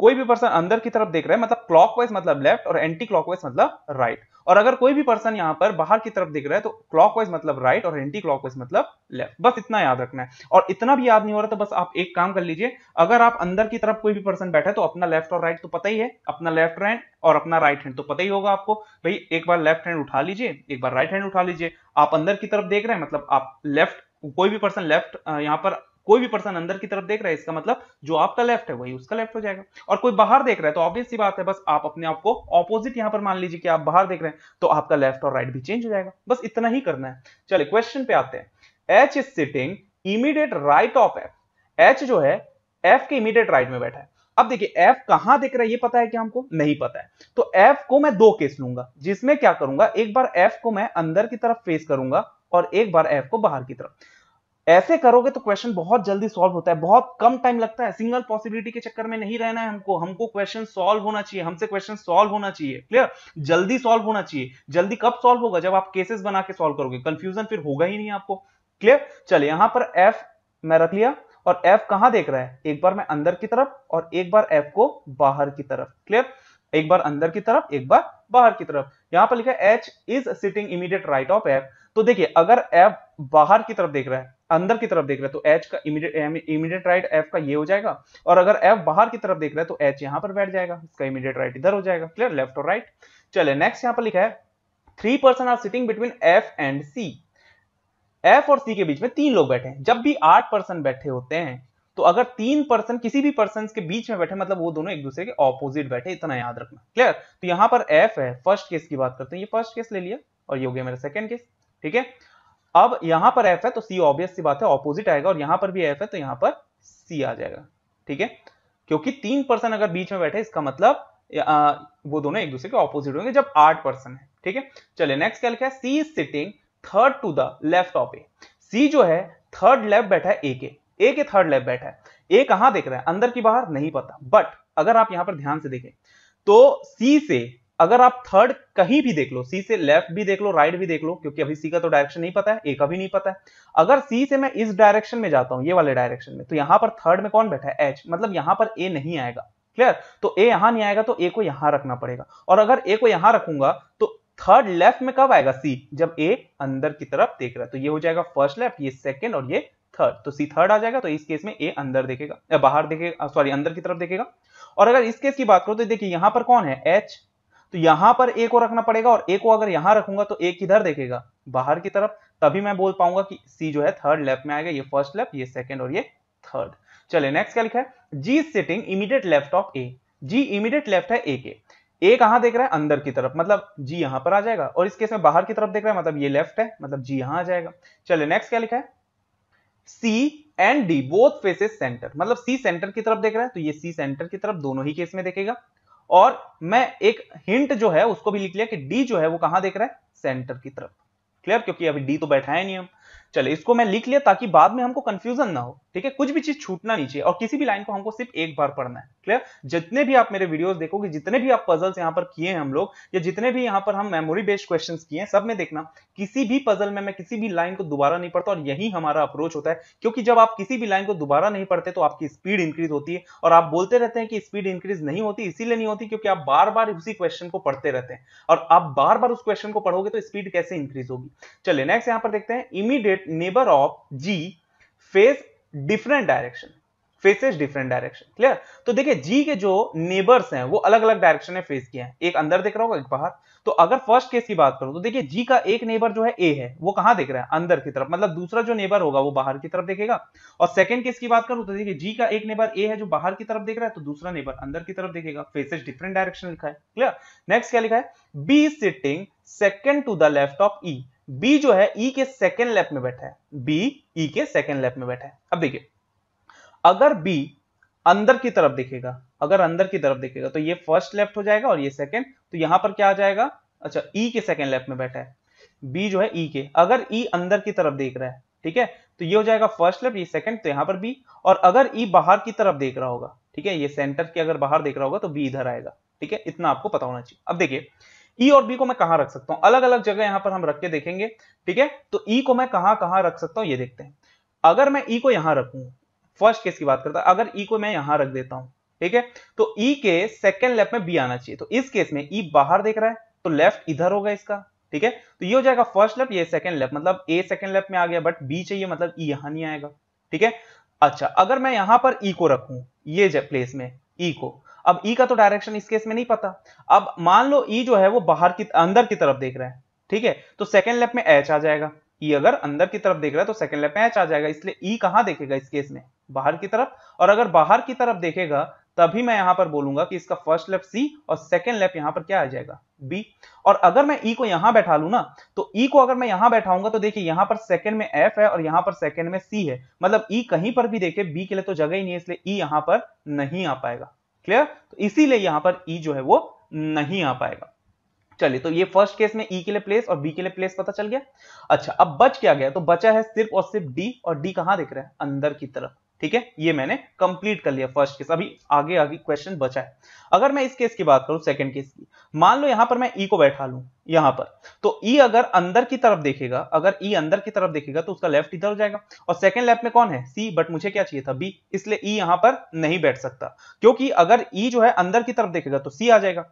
कोई भी पर्सन अंदर की तरफ देख रहा है मतलब क्लॉकवाइज मतलब लेफ्ट और एंटी क्लॉकवाइज मतलब राइट right. और अगर कोई भी पर्सन यहाँ पर बाहर की तरफ देख रहा है तो क्लॉकवाइज मतलब राइट right और एंटी क्लॉकवाइज मतलब लेफ्ट बस इतना याद रखना है और इतना भी याद नहीं हो रहा तो बस आप एक काम कर लीजिए अगर आप अंदर की तरफ कोई भी पर्सन बैठा है तो अपना लेफ्ट और राइट right तो पता ही है अपना लेफ्ट हैंड और अपना राइट हैंड तो पता ही होगा आपको भाई एक बार लेफ्ट हैंड उठा लीजिए एक बार राइट हैंड उठा लीजिए आप अंदर की तरफ देख रहे हैं मतलब आप लेफ्ट कोई भी पर्सन लेफ्ट यहाँ पर कोई भी पर्सन अंदर की तरफ देख रहा है इसका मतलब जो आपका लेफ्ट है वही उसका लेफ्ट हो जाएगा और कोई बाहर देख रहा है तो ऑब्वियस बात है बस आप अपने आप को ऑपोजिट यहां पर मान लीजिए कि आप बाहर देख रहे हैं तो आपका लेफ्ट और राइट भी चेंज हो जाएगा बस इतना ही करना है चलिए क्वेश्चन पे आते हैं H is sitting immediate right of F H जो है एफ के इमीडिएट राइट में बैठा है अब देखिए F कहां दिख रहा है ये पता है क्या हमको नहीं पता है तो F को मैं दो केस लूंगा जिसमें क्या करूंगा एक बार F को मैं अंदर की तरफ फेस करूंगा और एक बार F को बाहर की तरफ ऐसे करोगे तो क्वेश्चन बहुत जल्दी सॉल्व होता है बहुत कम टाइम लगता है सिंगल पॉसिबिलिटी के चक्कर में नहीं रहना है हमको हमको क्वेश्चन सॉल्व होना चाहिए हमसे क्वेश्चन सॉल्व होना चाहिए क्लियर जल्दी सॉल्व होना चाहिए जल्दी कब सॉल्व होगा जब आप केसेस बना के सॉल्व करोगे कंफ्यूजन फिर होगा ही नहीं आपको क्लियर चलिए यहां पर एफ मैं रख लिया और एफ कहां देख रहा है एक बार मैं अंदर की तरफ और एक बार एफ को बाहर की तरफ क्लियर एक बार अंदर की तरफ एक बार बाहर की तरफ यहां पर लिखा है H is sitting immediate right of F तो देखिए अगर एफ बाहर की तरफ देख रहा है अंदर की तरफ देख रहे हैं तो एच का इमीडिएट राइट एफ का ये हो जाएगा और अगर एफ बाहर की तरफ देख रहे हैं तो एच यहां पर बैठ जाएगा इसका इमीडिएट राइट इधर हो जाएगा क्लियर लेफ्ट और राइट चले नेक्स्ट यहां पर लिखा है three person are sitting between F and C F और सी के बीच में तीन लोग बैठे हैं जब भी आठ पर्सन बैठे होते हैं तो अगर तीन पर्सन किसी भी पर्सन के बीच में बैठे मतलब वो दोनों एक दूसरे के ऑपोजिट बैठे इतना याद रखना क्लियर तो यहां पर एफ है फर्स्ट केस की बात करते हैं ये फर्स्ट केस ले लिया और ये हो गया मेरा सेकंड केस ठीक है अब यहां पर एफ है तो सी ऑब्वियस सी बात है ऑपोजिट आएगा और यहां पर भी एफ है तो यहां पर सी आ जाएगा ठीक है क्योंकि तीन पर्सन अगर बीच में बैठे इसका मतलब आ, वो दोनों एक दूसरे के ऑपोजिट होंगे जब आठ पर्सन है ठीक है चलिए नेक्स्ट क्या लिखा है C is sitting third to the left of A C जो है थर्ड लेफ्ट बैठा है ए के ए के थर्ड लेफ्ट बैठा है ए कहां देख रहा है अंदर की बाहर नहीं पता बट अगर आप यहां पर ध्यान से देखें तो सी से अगर आप थर्ड कहीं भी देख लो सी से लेफ्ट भी देख लो राइट भी देख लो क्योंकि अभी सी का तो डायरेक्शन नहीं पता है ए का भी नहीं पता है अगर सी से मैं इस डायरेक्शन में जाता हूं ये वाले डायरेक्शन में तो यहां पर थर्ड में कौन बैठा है एच मतलब यहां पर ए नहीं आएगा क्लियर तो ए यहां नहीं आएगा तो ए को यहां रखना पड़ेगा और अगर ए को यहां रखूंगा तो थर्ड लेफ्ट में कब आएगा सी जब ए अंदर की तरफ देख रहा है तो ये हो जाएगा फर्स्ट लेफ्ट ये सेकेंड और ये थर्ड तो सी थर्ड आ जाएगा तो इस केस में ए अंदर देखेगा बाहर देखेगा सॉरी अंदर की तरफ देखेगा और अगर इस केस की बात करो तो देखिए यहां पर कौन है एच तो यहां पर ए को रखना पड़ेगा और ए को अगर यहां रखूंगा तो ए किधर देखेगा बाहर की तरफ तभी मैं बोल पाऊंगा कि सी जो है थर्ड लेफ्ट में आएगा ये फर्स्ट लेफ्ट ये सेकंड और ये थर्ड चले नेक्स्ट क्या लिखा है G sitting immediate left of A G immediate left है ए के ए कहां देख रहा है अंदर की तरफ मतलब जी यहां पर आ जाएगा और इस केस में बाहर की तरफ देख रहा है मतलब ये लेफ्ट है मतलब जी यहां आ जाएगा चलिए नेक्स्ट क्या लिखा है C and D both faces center मतलब सी सेंटर की तरफ देख रहा है तो ये सी सेंटर की तरफ दोनों ही केस में देखेगा और मैं एक हिंट जो है उसको भी लिख लिया कि डी जो है वो कहां देख रहा है सेंटर की तरफ क्लियर क्योंकि अभी डी तो बैठा है नहीं हम चले इसको मैं लिख लिया ताकि बाद में हमको कंफ्यूजन ना हो ठीक है कुछ भी चीज छूटना नहीं चाहिए और किसी भी लाइन को हमको सिर्फ एक बार पढ़ना है क्लियर जितने भी आप मेरे वीडियोस देखोगे जितने भी आप पजल्स यहाँ पर किए हैं हम लोग या जितने भी यहाँ पर हम मेमोरी बेस्ड क्वेश्चन किए हैं सब में देखना किसी भी पजल में मैं किसी भी लाइन को दोबारा नहीं पढ़ता और यही हमारा अप्रोच होता है क्योंकि जब आप किसी भी लाइन को दोबारा नहीं पढ़ते तो आपकी स्पीड इंक्रीज होती है और आप बोलते रहते हैं कि स्पीड इंक्रीज नहीं होती इसीलिए नहीं होती क्योंकि आप बार बार उसी क्वेश्चन को पढ़ते रहते हैं और आप बार बार उस क्वेश्चन को पढ़ोगे तो स्पीड कैसे इंक्रीज होगी चलिए नेक्स्ट यहाँ पर देखते हैं immediate immediate neighbour of G face different direction faces different direction clear तो देखिए जी के जो नेबर्स हैं वो अलग अलग डायरेक्शन में फेस किए हैं एक अंदर देख रहा होगा एक बाहर तो अगर फर्स्ट केस की बात करूं तो देखिए जी का एक नेबर जो है ए है वो कहां देख रहा है अंदर की तरफ मतलब दूसरा जो नेबर होगा वो बाहर की तरफ देखेगा और सेकंड केस की बात करूं तो देखिए जी का एक नेबर ए है जो बाहर की तरफ देख रहा है तो दूसरा नेबर अंदर की तरफ देखेगा फेसेस डिफरेंट डायरेक्शन लिखा है क्लियर नेक्स्ट क्या लिखा है B sitting second to the left of E B जो है ई e के सेकेंड लेफ्ट में बैठा है बी ई e के सेकेंड लेफ्ट में बैठा है अब देखिए अगर बी अंदर की तरफ देखेगा अगर अंदर की तरफ देखेगा तो ये फर्स्ट लेफ्ट हो जाएगा और ये सेकेंड तो यहां पर क्या आ जाएगा अच्छा ई e के सेकेंड लेफ्ट में बैठा है बी जो है ई e के अगर ई e अंदर की तरफ देख रहा है ठीक है तो ये हो जाएगा फर्स्ट लेफ्ट ये सेकंड तो यहां पर बी और अगर ई e बाहर की तरफ देख रहा होगा ठीक है ये सेंटर के अगर बाहर देख रहा होगा तो बी इधर आएगा ठीक है इतना आपको पता होना चाहिए अब देखिए ई e और बी को मैं कहां रख सकता हूं अलग अलग जगह यहां पर हम रख के देखेंगे ठीक है तो ई e को मैं कहां कहां रख सकता हूं ये देखते हैं अगर मैं ई e को यहां रखू फर्स्ट केस की बात करता अगर ई को मैं यहां रख देता हूं ठीक है तो ई के सेकेंड लेफ्ट में बी आना चाहिए तो इस केस में ई बाहर देख रहा है तो लेफ्ट इधर होगा इसका ठीक है तो ये हो जाएगा फर्स्ट लेफ्ट ये सेकंड लेफ्ट मतलब ए सेकंड लेफ्ट में आ गया बट बी चाहिए मतलब ई यहां नहीं आएगा ठीक है अच्छा अगर मैं यहां पर ई e को रखू ये प्लेस में ई e को अब ई e का तो डायरेक्शन इस केस में नहीं पता अब मान लो ई e जो है वो बाहर की अंदर की तरफ देख रहा है ठीक है तो सेकेंड लेफ्ट में एच आ जाएगा ई e अगर अंदर की तरफ देख रहा है तो सेकेंड लेफ्ट में एच आ जाएगा इसलिए ई e देखेगा इस केस में बाहर की तरफ और अगर बाहर की तरफ देखेगा तभी मैं यहां पर बोलूंगा कि इसका फर्स्ट लेफ्ट सी और सेकेंड लेफ्ट यहां पर क्या आ जाएगा बी और अगर मैं ई e को यहां बैठा लू ना तो ई e को अगर मैं यहां बैठाऊंगा तो देखिए यहां पर सेकंड में एफ है और यहां पर सेकंड में सी है मतलब ई e कहीं पर भी देखे बी के लिए तो जगह ही नहीं है इसलिए ई e यहां पर नहीं आ पाएगा क्लियर तो इसीलिए यहां पर ई e जो है वो नहीं आ पाएगा चलिए तो ये फर्स्ट केस में ई e के लिए प्लेस और बी के लिए प्लेस पता चल गया अच्छा अब बच क्या गया तो बचा है सिर्फ और सिर्फ डी और डी कहां दिख रहा है अंदर की तरफ ठीक है ये मैंने कंप्लीट कर लिया फर्स्ट केस अभी आगे आगे क्वेश्चन बचा है अगर मैं इस केस की बात करूं सेकंड केस की मान लो यहां पर मैं ई e को बैठा लू यहां पर तो ई e अगर अंदर की तरफ देखेगा अगर ई e अंदर की तरफ देखेगा तो उसका लेफ्ट इधर हो जाएगा और सेकंड लेफ्ट में कौन है सी बट मुझे क्या चाहिए था बी इसलिए ई e यहां पर नहीं बैठ सकता क्योंकि अगर ई e जो है अंदर की तरफ देखेगा तो सी आ जाएगा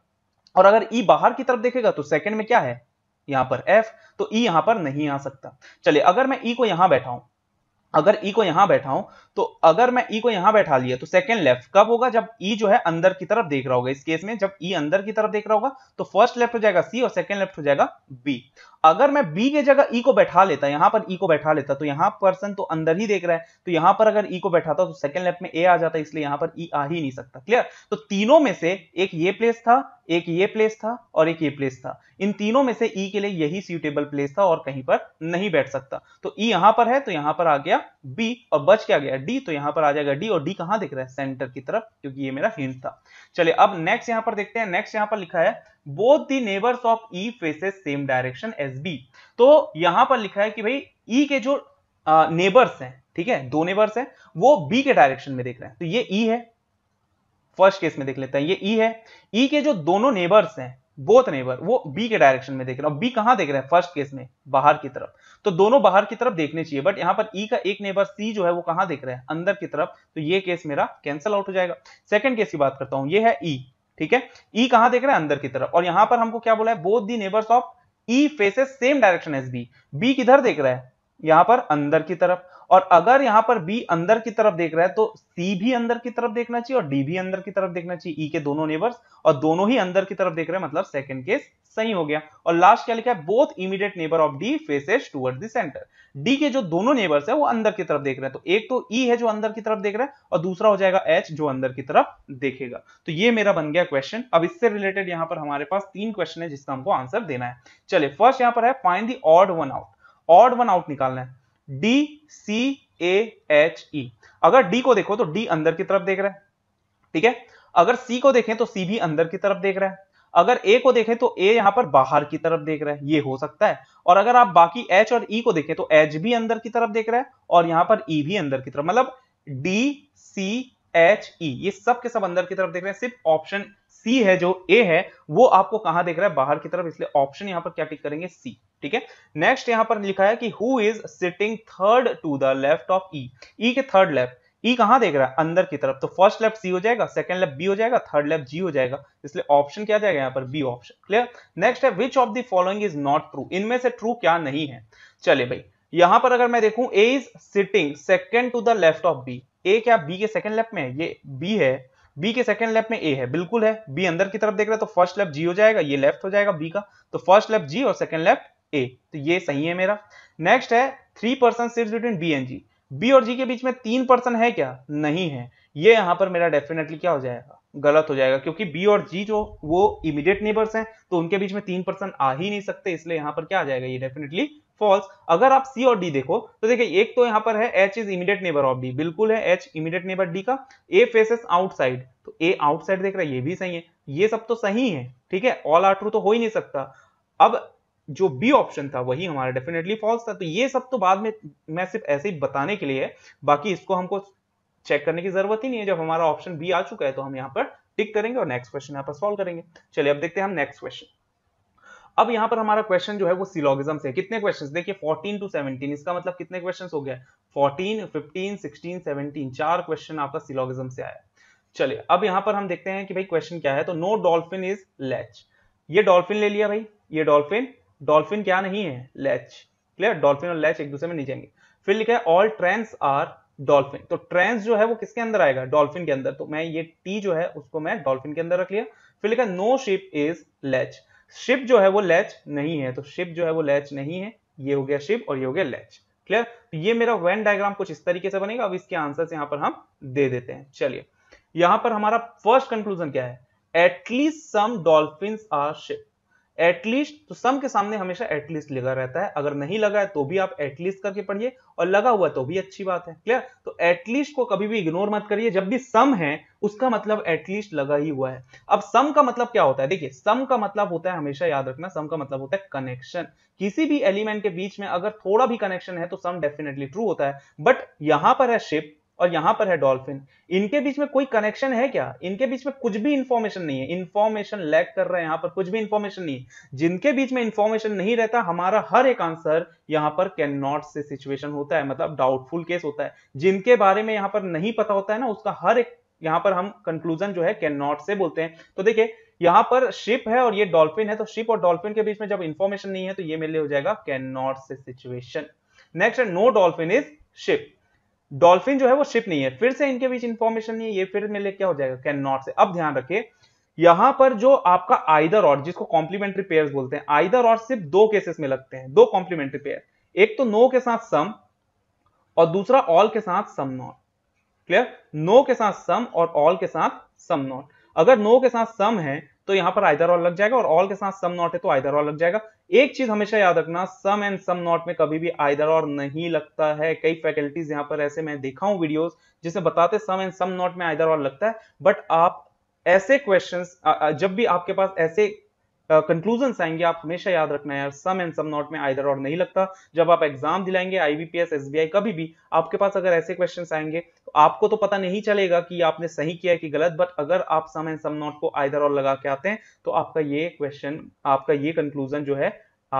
और अगर ई e बाहर की तरफ देखेगा तो सेकंड में क्या है यहां पर एफ तो ई e यहां पर नहीं आ सकता चलिए अगर मैं ई e को यहां बैठाऊं अगर ई e को यहां बैठाऊं तो अगर मैं ई e को यहां बैठा लिया तो सेकेंड लेफ्ट कब होगा जब ई e जो है अंदर की तरफ देख रहा होगा इस केस में जब ई e अंदर की तरफ देख रहा होगा तो फर्स्ट लेफ्ट हो जाएगा सी और सेकेंड लेफ्ट हो जाएगा बी अगर मैं बी के जगह ई e को बैठा लेता यहां पर ई e को बैठा लेता तो यहां पर्सन तो अंदर ही देख रहा है तो यहां पर अगर ई e को बैठाता तो सेकंड लेफ्ट में ए आ जाता इसलिए यहां पर ई आ ही नहीं सकता क्लियर तो तीनों में से एक ये प्लेस था एक ये प्लेस था और एक ये प्लेस था इन तीनों में से ई के लिए यही सूटेबल प्लेस था और कहीं पर नहीं बैठ सकता तो ई यहां पर है तो यहां पर आ गया बी और बच क्या गया डी तो यहां पर आ जाएगा डी और डी कहां दिख रहा है सेंटर की तरफ क्योंकि ये मेरा हिंट था चलिए अब नेक्स्ट यहां पर देखते हैं नेक्स्ट यहां पर लिखा है both the neighbours of E faces same direction as B तो यहां पर लिखा है कि भाई ई e के जो नेबर्स हैं ठीक है दो नेबर्स हैं वो बी के डायरेक्शन में देख रहे हैं तो ये ई e है फर्स्ट केस में देख लेते हैं ये ई e है ई e के जो दोनों नेबर्स हैं बोथ नेबर वो बी के डायरेक्शन में देख रहे हैं और बी कहां देख रहे हैं फर्स्ट केस में बाहर की तरफ तो दोनों बाहर की तरफ देखने चाहिए बट यहां पर ई e का एक नेबर सी जो है वो कहां देख रहे हैं अंदर की तरफ तो ये केस मेरा कैंसिल आउट हो जाएगा सेकंड केस की बात करता हूं ये है ई e, ठीक है ई e कहां देख रहे हैं अंदर की तरफ और यहां पर हमको क्या बोला है both the neighbours of E faces same direction as B B किधर देख रहा है यहां पर अंदर की तरफ और अगर यहां पर बी अंदर की तरफ देख रहा है तो सी भी अंदर की तरफ देखना चाहिए और डी भी अंदर की तरफ देखना चाहिए ई e के दोनों नेबर्स और दोनों ही अंदर की तरफ देख रहे हैं मतलब सेकंड केस सही हो गया और लास्ट क्या लिखा है both immediate neighbour of D faces toward the centre D के जो दोनों नेबर्स है वो अंदर की तरफ देख रहे हैं तो एक तो ई e है जो अंदर की तरफ देख रहा है और दूसरा हो जाएगा एच जो अंदर की तरफ देखेगा तो ये मेरा बन गया क्वेश्चन अब इससे रिलेटेड यहां पर हमारे पास तीन क्वेश्चन है जिसका हमको आंसर देना है चलिए फर्स्ट यहां पर है find the odd one out odd one out निकालना है D C A H E अगर डी को देखो तो डी अंदर की तरफ देख रहा है ठीक है अगर सी को देखें तो सी भी अंदर की तरफ देख रहा है अगर ए को देखें तो ए यहां पर बाहर की तरफ देख रहा है ये हो सकता है और अगर आप बाकी एच और ई e को देखें तो एच भी अंदर की तरफ देख रहा है और यहां पर ई e भी अंदर की तरफ मतलब D C H E e, ये सब के सब अंदर की तरफ देख रहे हैं सिर्फ ऑप्शन सी है जो ए है वो आपको कहां देख रहा है बाहर की तरफ इसलिए ऑप्शन यहां पर क्या टिक करेंगे सी ठीक है नेक्स्ट यहां पर लिखा है कि who is sitting third to the left of E E के थर्ड लेफ्ट ई कहां देख रहा है अंदर की तरफ तो फर्स्ट लेफ्ट सी हो जाएगा सेकंड लेफ्ट बी हो जाएगा थर्ड लेफ्ट जी हो जाएगा इसलिए ऑप्शन क्या जाएगा यहां पर बी ऑप्शन क्लियर नेक्स्ट है which of the following is not true इनमें से ट्रू क्या नहीं है चले भाई यहां पर अगर मैं देखूं A is sitting second to the left of B A क्या बी के सेकंड लेप में है ये बी है बी के सेकंड लेप में ए है बिल्कुल है बी अंदर की तरफ देख रहे हैं तो फर्स्ट लेफ्ट जी हो जाएगा ये लेफ्ट हो जाएगा बी का तो फर्स्ट लेफ्ट जी और सेकंड लेफ्ट ए तो ये सही है मेरा नेक्स्ट है three person sits between B and G B और जी के बीच में तीन पर्सन है क्या नहीं है ये यहां पर मेरा डेफिनेटली क्या हो जाएगा गलत हो जाएगा क्योंकि बी और जी जो वो इमीडिएट नेबर्स हैं तो उनके बीच में तीन पर्सन आ ही नहीं सकते इसलिए यहां पर क्या आ जाएगा ये डेफिनेटली फॉल्स अगर आप सी और डी देखो तो देखिए एक तो यहाँ पर है H is immediate neighbour of D बिल्कुल है एच इमीडिएट नेबर डी का ए फेसेस आउटसाइड तो ए आउटसाइड देख रहा है ये भी सही है ये सब तो सही है ठीक है ऑल आर ट्रू तो हो ही नहीं सकता अब जो बी ऑप्शन था वही हमारा डेफिनेटली फॉल्स था तो ये सब तो बाद में मैं सिर्फ ऐसे ही बताने के लिए है बाकी इसको हमको चेक करने की जरूरत ही नहीं है जब हमारा ऑप्शन बी आ चुका है तो हम यहाँ पर टिक करेंगे और नेक्स्ट क्वेश्चन यहाँ पर सॉल्व करेंगे चलिए अब देखते हैं हम नेक्स्ट क्वेश्चन अब यहां पर हमारा क्वेश्चन जो है वो सिलोगिज्म से कितने क्वेश्चंस देखिए 14 टू 17 इसका मतलब कितने क्वेश्चंस हो गया 14, 15, 16, 17 चार क्वेश्चन आपका सिलोगिज्म से आया चलिए अब यहां पर हम देखते हैं कि भाई क्वेश्चन क्या है तो नो डॉल्फिन इज लेच ये डॉल्फिन ले लिया भाई ये डॉल्फिन डॉल्फिन क्या नहीं है लेच क्लियर डॉल्फिन और लेच एक दूसरे में नहीं जाएंगे फिर लिखा है ऑल ट्रेंस आर डॉल्फिन तो ट्रेंस जो है वो किसके अंदर आएगा डॉल्फिन के अंदर तो मैं ये टी जो है उसको मैं डॉल्फिन के अंदर रख लिया फिर लिखा no ship is latch ship जो है वो लैच नहीं है तो शिप जो है वो लैच नहीं है ये हो गया शिप और ये हो गया लैच क्लियर तो ये मेरा वेन डायग्राम कुछ इस तरीके से बनेगा अब इसके आंसर यहां पर हम दे देते हैं चलिए यहां पर हमारा फर्स्ट कंक्लूजन क्या है at least some dolphin are ship at least तो सम के सामने हमेशा एटलीस्ट लगा रहता है अगर नहीं लगा है तो भी आप एटलीस्ट करके पढ़िए और लगा हुआ तो भी अच्छी बात है क्लियर तो एटलीस्ट को कभी भी इग्नोर मत करिए जब भी सम है उसका मतलब एटलीस्ट लगा ही हुआ है अब सम का मतलब क्या होता है देखिए सम का मतलब होता है हमेशा याद रखना सम का मतलब होता है कनेक्शन किसी भी एलिमेंट के बीच में अगर थोड़ा भी कनेक्शन है तो सम डेफिनेटली ट्रू होता है बट यहां पर है शिप और यहां पर है डॉल्फिन इनके बीच में कोई कनेक्शन है क्या इनके बीच में कुछ भी इंफॉर्मेशन नहीं है इंफॉर्मेशन लैक कर रहा है यहां पर कुछ भी इंफॉर्मेशन नहीं है जिनके बीच में इंफॉर्मेशन नहीं रहता हमारा हर एक आंसर यहां पर कैन नॉट से सिचुएशन होता है मतलब डाउटफुल केस होता है जिनके बारे में यहां पर नहीं पता होता है ना उसका हर एक यहां पर हम कंक्लूजन जो है कैन नॉट से बोलते हैं तो देखिए यहां पर शिप है और ये डॉल्फिन है तो शिप और डॉल्फिन के बीच में जब इंफॉर्मेशन नहीं है तो ये मेरे लिए हो जाएगा can not say situation next no dolphin is ship dolphin जो है वो शिप नहीं है फिर से इनके बीच इंफॉर्मेशन नहीं है ये फिर मेरे क्या हो जाएगा कैन नॉट से अब ध्यान रखिए यहां पर जो आपका आइदर और जिसको कॉम्प्लीमेंट्री पेयर बोलते हैं आइदर और सिर्फ दो केसेस में लगते हैं दो कॉम्प्लीमेंट्री पेयर एक तो नो के साथ सम और दूसरा ऑल के साथ सम नॉट क्लियर नो के साथ सम और ऑल के साथ सम नॉट अगर नो के साथ सम है तो यहां पर आइदर ऑल लग जाएगा और ऑल के साथ सम नॉट है तो आइदर ऑल लग जाएगा एक चीज हमेशा याद रखना सम एंड सम नॉट में कभी भी आइदर ऑल नहीं लगता है कई फैकल्टीज यहां पर ऐसे मैं देखा हूं वीडियो जिसे बताते सम एंड सम नॉट में आइदर ऑल लगता है बट आप ऐसे क्वेश्चंस जब भी आपके पास ऐसे कंक्लूजन uh, आएंगे आप हमेशा याद रखना है सम एंड सम नॉट में आइदर और नहीं लगता जब आप एग्जाम दिलाएंगे आईबीपीएस एसबीआई कभी भी आपके पास अगर ऐसे क्वेश्चन आएंगे तो आपको तो पता नहीं चलेगा कि आपने सही किया है कि गलत बट अगर आप सम एंड सम नॉट को आइदर और लगा के आते हैं तो आपका ये क्वेश्चन आपका ये कंक्लूजन जो है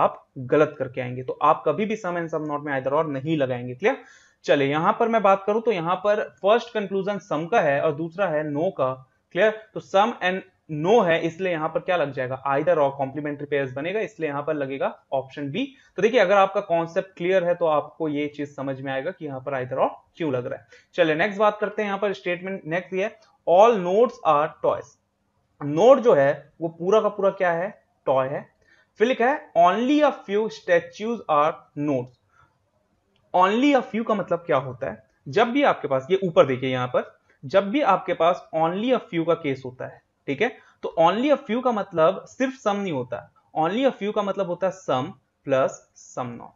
आप गलत करके आएंगे तो आप कभी भी सम एंड सम नॉट में आइदर और नहीं लगाएंगे क्लियर चले यहां पर मैं बात करूं तो यहां पर फर्स्ट कंक्लूजन सम का है और दूसरा है नो का क्लियर तो सम एंड नो है इसलिए यहां पर क्या लग जाएगा आइडर और कॉम्प्लीमेंट्री पेयर बनेगा इसलिए यहां पर लगेगा ऑप्शन बी तो देखिए अगर आपका कॉन्सेप्ट क्लियर है तो आपको ये चीज समझ में आएगा कि यहां पर आइडर और क्यों लग रहा है चलिए नेक्स्ट बात करते हैं यहां पर स्टेटमेंट नेक्स्ट ये all notes are toys note जो है वो पूरा का पूरा क्या है टॉय है फिलिक है only a few statues are note only a few का मतलब क्या होता है जब भी आपके पास ये ऊपर देखिए यहां पर जब भी आपके पास ओनली अ फ्यू का केस होता है ठीक है तो ओनली अ फ्यू का मतलब सिर्फ सम नहीं होता ओनली अ फ्यू का मतलब होता है सम प्लस सम नॉट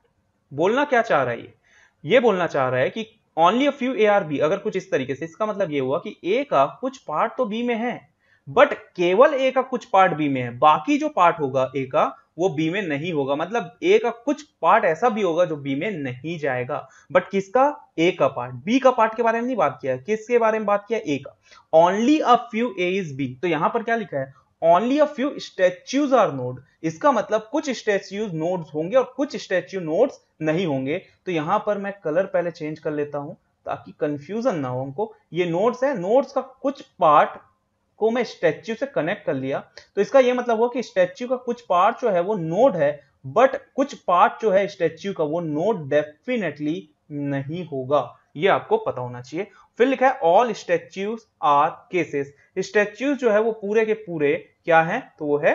बोलना क्या चाह रहा है ये ये बोलना चाह रहा है कि only a few A are B अगर कुछ इस तरीके से इसका मतलब ये हुआ कि ए का कुछ पार्ट तो बी में है बट केवल ए का कुछ पार्ट बी में है बाकी जो पार्ट होगा ए का वो बी में नहीं होगा मतलब ए का कुछ पार्ट ऐसा भी होगा जो बी में नहीं जाएगा बट किसका ए का पार्ट बी का पार्ट के बारे में नहीं बात किया किसके बारे में बात किया ए का only a few A is B तो यहां पर क्या लिखा है only a few statues are note इसका मतलब कुछ स्टेच्यूज नोड्स होंगे और कुछ स्टेच्यू नोड्स नहीं होंगे तो यहां पर मैं कलर पहले चेंज कर लेता हूं ताकि कंफ्यूजन ना हो हमको ये नोट्स है नोट्स का कुछ पार्ट को मैं स्टैच्यू से कनेक्ट कर लिया तो इसका यह मतलब हुआ कि स्टैच्यू का कुछ पार्ट जो है वो नोड है बट कुछ पार्ट जो है स्टैच्यू का वो नोड डेफिनेटली नहीं होगा ये आपको पता होना चाहिए फिर लिखा है all statue are cases statues जो है वो पूरे के पूरे क्या है तो वो है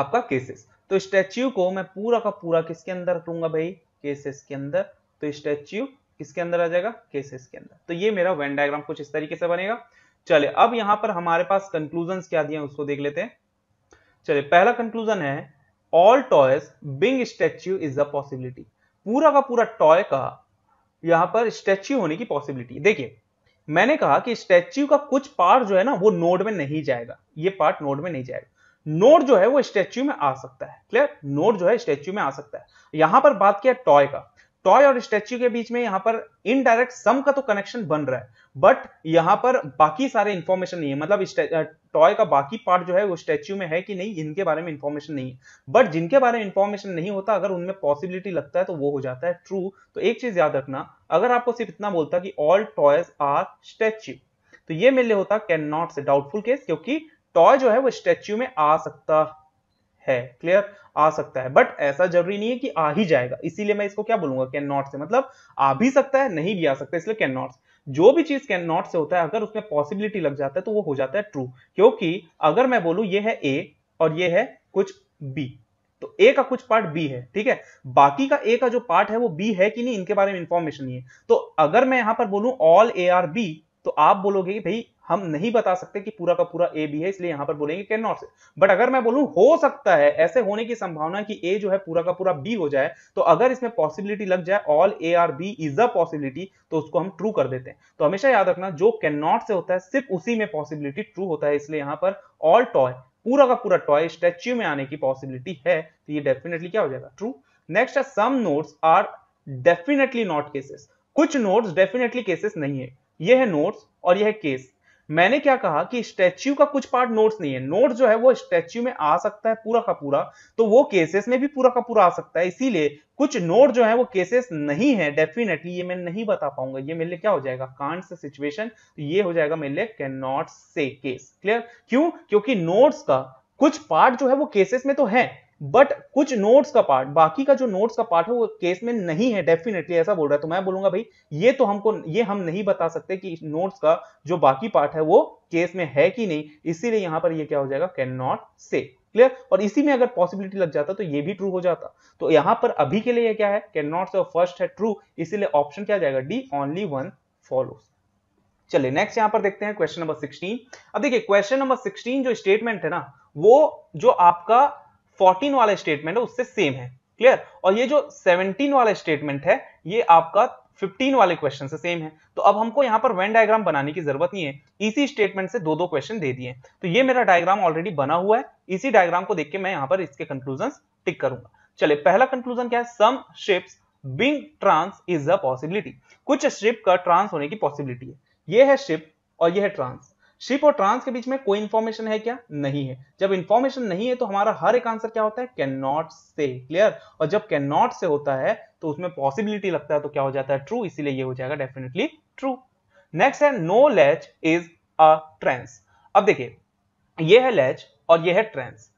आपका केसेस तो स्टैच्यू को मैं पूरा का पूरा किसके अंदर रखूंगा भाई केसेस के अंदर तो स्टैच्यू किसके अंदर आ जाएगा केसेस के अंदर तो ये मेरा वेन डायग्राम कुछ इस तरीके से बनेगा चले अब यहां पर हमारे पास कंक्लूजन क्या दिए उसको देख लेते हैं चलिए पहला कंक्लूजन है all toys being statue is a possibility पूरा का पूरा टॉय का यहां पर स्टैच्यू होने की पॉसिबिलिटी देखिए मैंने कहा कि स्टैच्यू का कुछ पार्ट जो है ना वो नोड में नहीं जाएगा ये पार्ट नोड में नहीं जाएगा नोड जो है वो स्टैच्यू में आ सकता है क्लियर नोड जो है स्टैच्यू में आ सकता है यहां पर बात किया टॉय का टॉय और स्टैच्यू के बीच में यहां पर इनडायरेक्ट सम का तो कनेक्शन बन रहा है बट यहां पर बाकी सारे इंफॉर्मेशन नहीं है मतलब टॉय का बाकी पार्ट जो है वो स्टैच्यू में है कि नहीं इनके बारे में इंफॉर्मेशन नहीं है बट जिनके बारे में इंफॉर्मेशन नहीं होता अगर उनमें पॉसिबिलिटी लगता है तो वो हो जाता है ट्रू तो एक चीज याद रखना अगर आपको सिर्फ इतना बोलता कि ऑल टॉयज आर स्टैच्यू तो ये मेरे लिए होता can not say doubtful case क्योंकि टॉय जो है वो स्टैच्यू में आ सकता है क्लियर आ सकता है बट ऐसा जरूरी नहीं है कि आ ही जाएगा इसीलिए मैं इसको क्या बोलूंगा कैन नॉट से मतलब आ भी सकता है नहीं भी आ सकता इसलिए कैन नॉट जो भी चीज कैन नॉट से होता है अगर उसमें पॉसिबिलिटी लग जाता है तो वो हो जाता है ट्रू क्योंकि अगर मैं बोलू ये है ए और ये है कुछ बी तो ए का कुछ पार्ट बी है ठीक है बाकी का ए का जो पार्ट है वो बी है कि नहीं इनके बारे में इंफॉर्मेशन नहीं है तो अगर मैं यहां पर बोलूं ऑल ए आर बी तो आप बोलोगे कि भाई हम नहीं बता सकते कि पूरा का पूरा ए बी है इसलिए यहां पर बोलेंगे कैन नॉट से बट अगर मैं बोलूं हो सकता है ऐसे होने की संभावना कि ए जो है पूरा का पूरा बी हो जाए तो अगर इसमें पॉसिबिलिटी लग जाए all A are B is a possibility तो उसको हम ट्रू कर देते हैं तो हमेशा याद रखना जो कैन नॉट से होता है सिर्फ उसी में पॉसिबिलिटी ट्रू होता है इसलिए यहां पर ऑल टॉय पूरा का पूरा टॉय स्टैच्यू में आने की पॉसिबिलिटी है तो ये डेफिनेटली क्या हो जाएगा ट्रू नेक्स्ट है some notes are definitely not cases कुछ नोट्स डेफिनेटली केसेस नहीं है यह है नोट्स और यह है केस मैंने क्या कहा कि स्टैच्यू का कुछ पार्ट नोट्स नहीं है नोट जो है वो स्टैच्यू में आ सकता है पूरा का पूरा तो वो केसेस में भी पूरा का पूरा आ सकता है इसीलिए कुछ नोट जो है वो केसेस नहीं है डेफिनेटली ये मैं नहीं बता पाऊंगा ये मेरे लिए क्या हो जाएगा कांड से सिचुएशन तो ये हो जाएगा मेरे लिए can not say case clear क्यों क्योंकि नोट्स का कुछ पार्ट जो है वो केसेस में तो है बट कुछ नोट्स का पार्ट बाकी का जो नोट्स का पार्ट है वो केस में नहीं है डेफिनेटली ऐसा बोल रहा है तो मैं बोलूंगा भाई ये तो हमको ये हम नहीं बता सकते कि नोट्स का जो बाकी पार्ट है वो केस में है कि नहीं इसीलिए यहां पर ये क्या हो जाएगा कैन नॉट से क्लियर और इसी में अगर पॉसिबिलिटी लग जाता तो ये भी ट्रू हो जाता तो यहां पर अभी के लिए ये क्या है कैन नॉट से फर्स्ट है ट्रू इसीलिए ऑप्शन क्या जाएगा डी ओनली वन फॉलो चलिए नेक्स्ट यहां पर देखते हैं क्वेश्चन नंबर सिक्सटीन अब देखिए क्वेश्चन नंबर सिक्सटीन जो स्टेटमेंट है ना वो जो आपका 14 वाला स्टेटमेंट है उससे सेम है क्लियर और ये जो 17 वाला स्टेटमेंट है ये आपका 15 वाले क्वेश्चन से सेम है तो अब हमको यहाँ पर वेन डायग्राम बनाने की जरूरत नहीं है इसी स्टेटमेंट से दो दो क्वेश्चन दे दिए तो ये मेरा डायग्राम ऑलरेडी बना हुआ है इसी डायग्राम को देख के मैं यहाँ पर इसके कंक्लूजन टिक करूंगा चले पहला कंक्लूजन क्या है some ships being trains is a possibility कुछ शिप का ट्रांस होने की पॉसिबिलिटी है ये है शिप और ये है ट्रांस शिप और ट्रांस के बीच में कोई इंफॉर्मेशन है क्या नहीं है जब इंफॉर्मेशन नहीं है तो हमारा हर एक आंसर क्या होता है कैन नॉट से क्लियर और जब कैन नॉट से होता है तो उसमें पॉसिबिलिटी लगता है तो क्या हो जाता है ट्रू इसीलिए ये हो जाएगा डेफिनेटली ट्रू नेक्स्ट है no latch is a trains अब देखिए ये है लेच और ये है ट्रेंस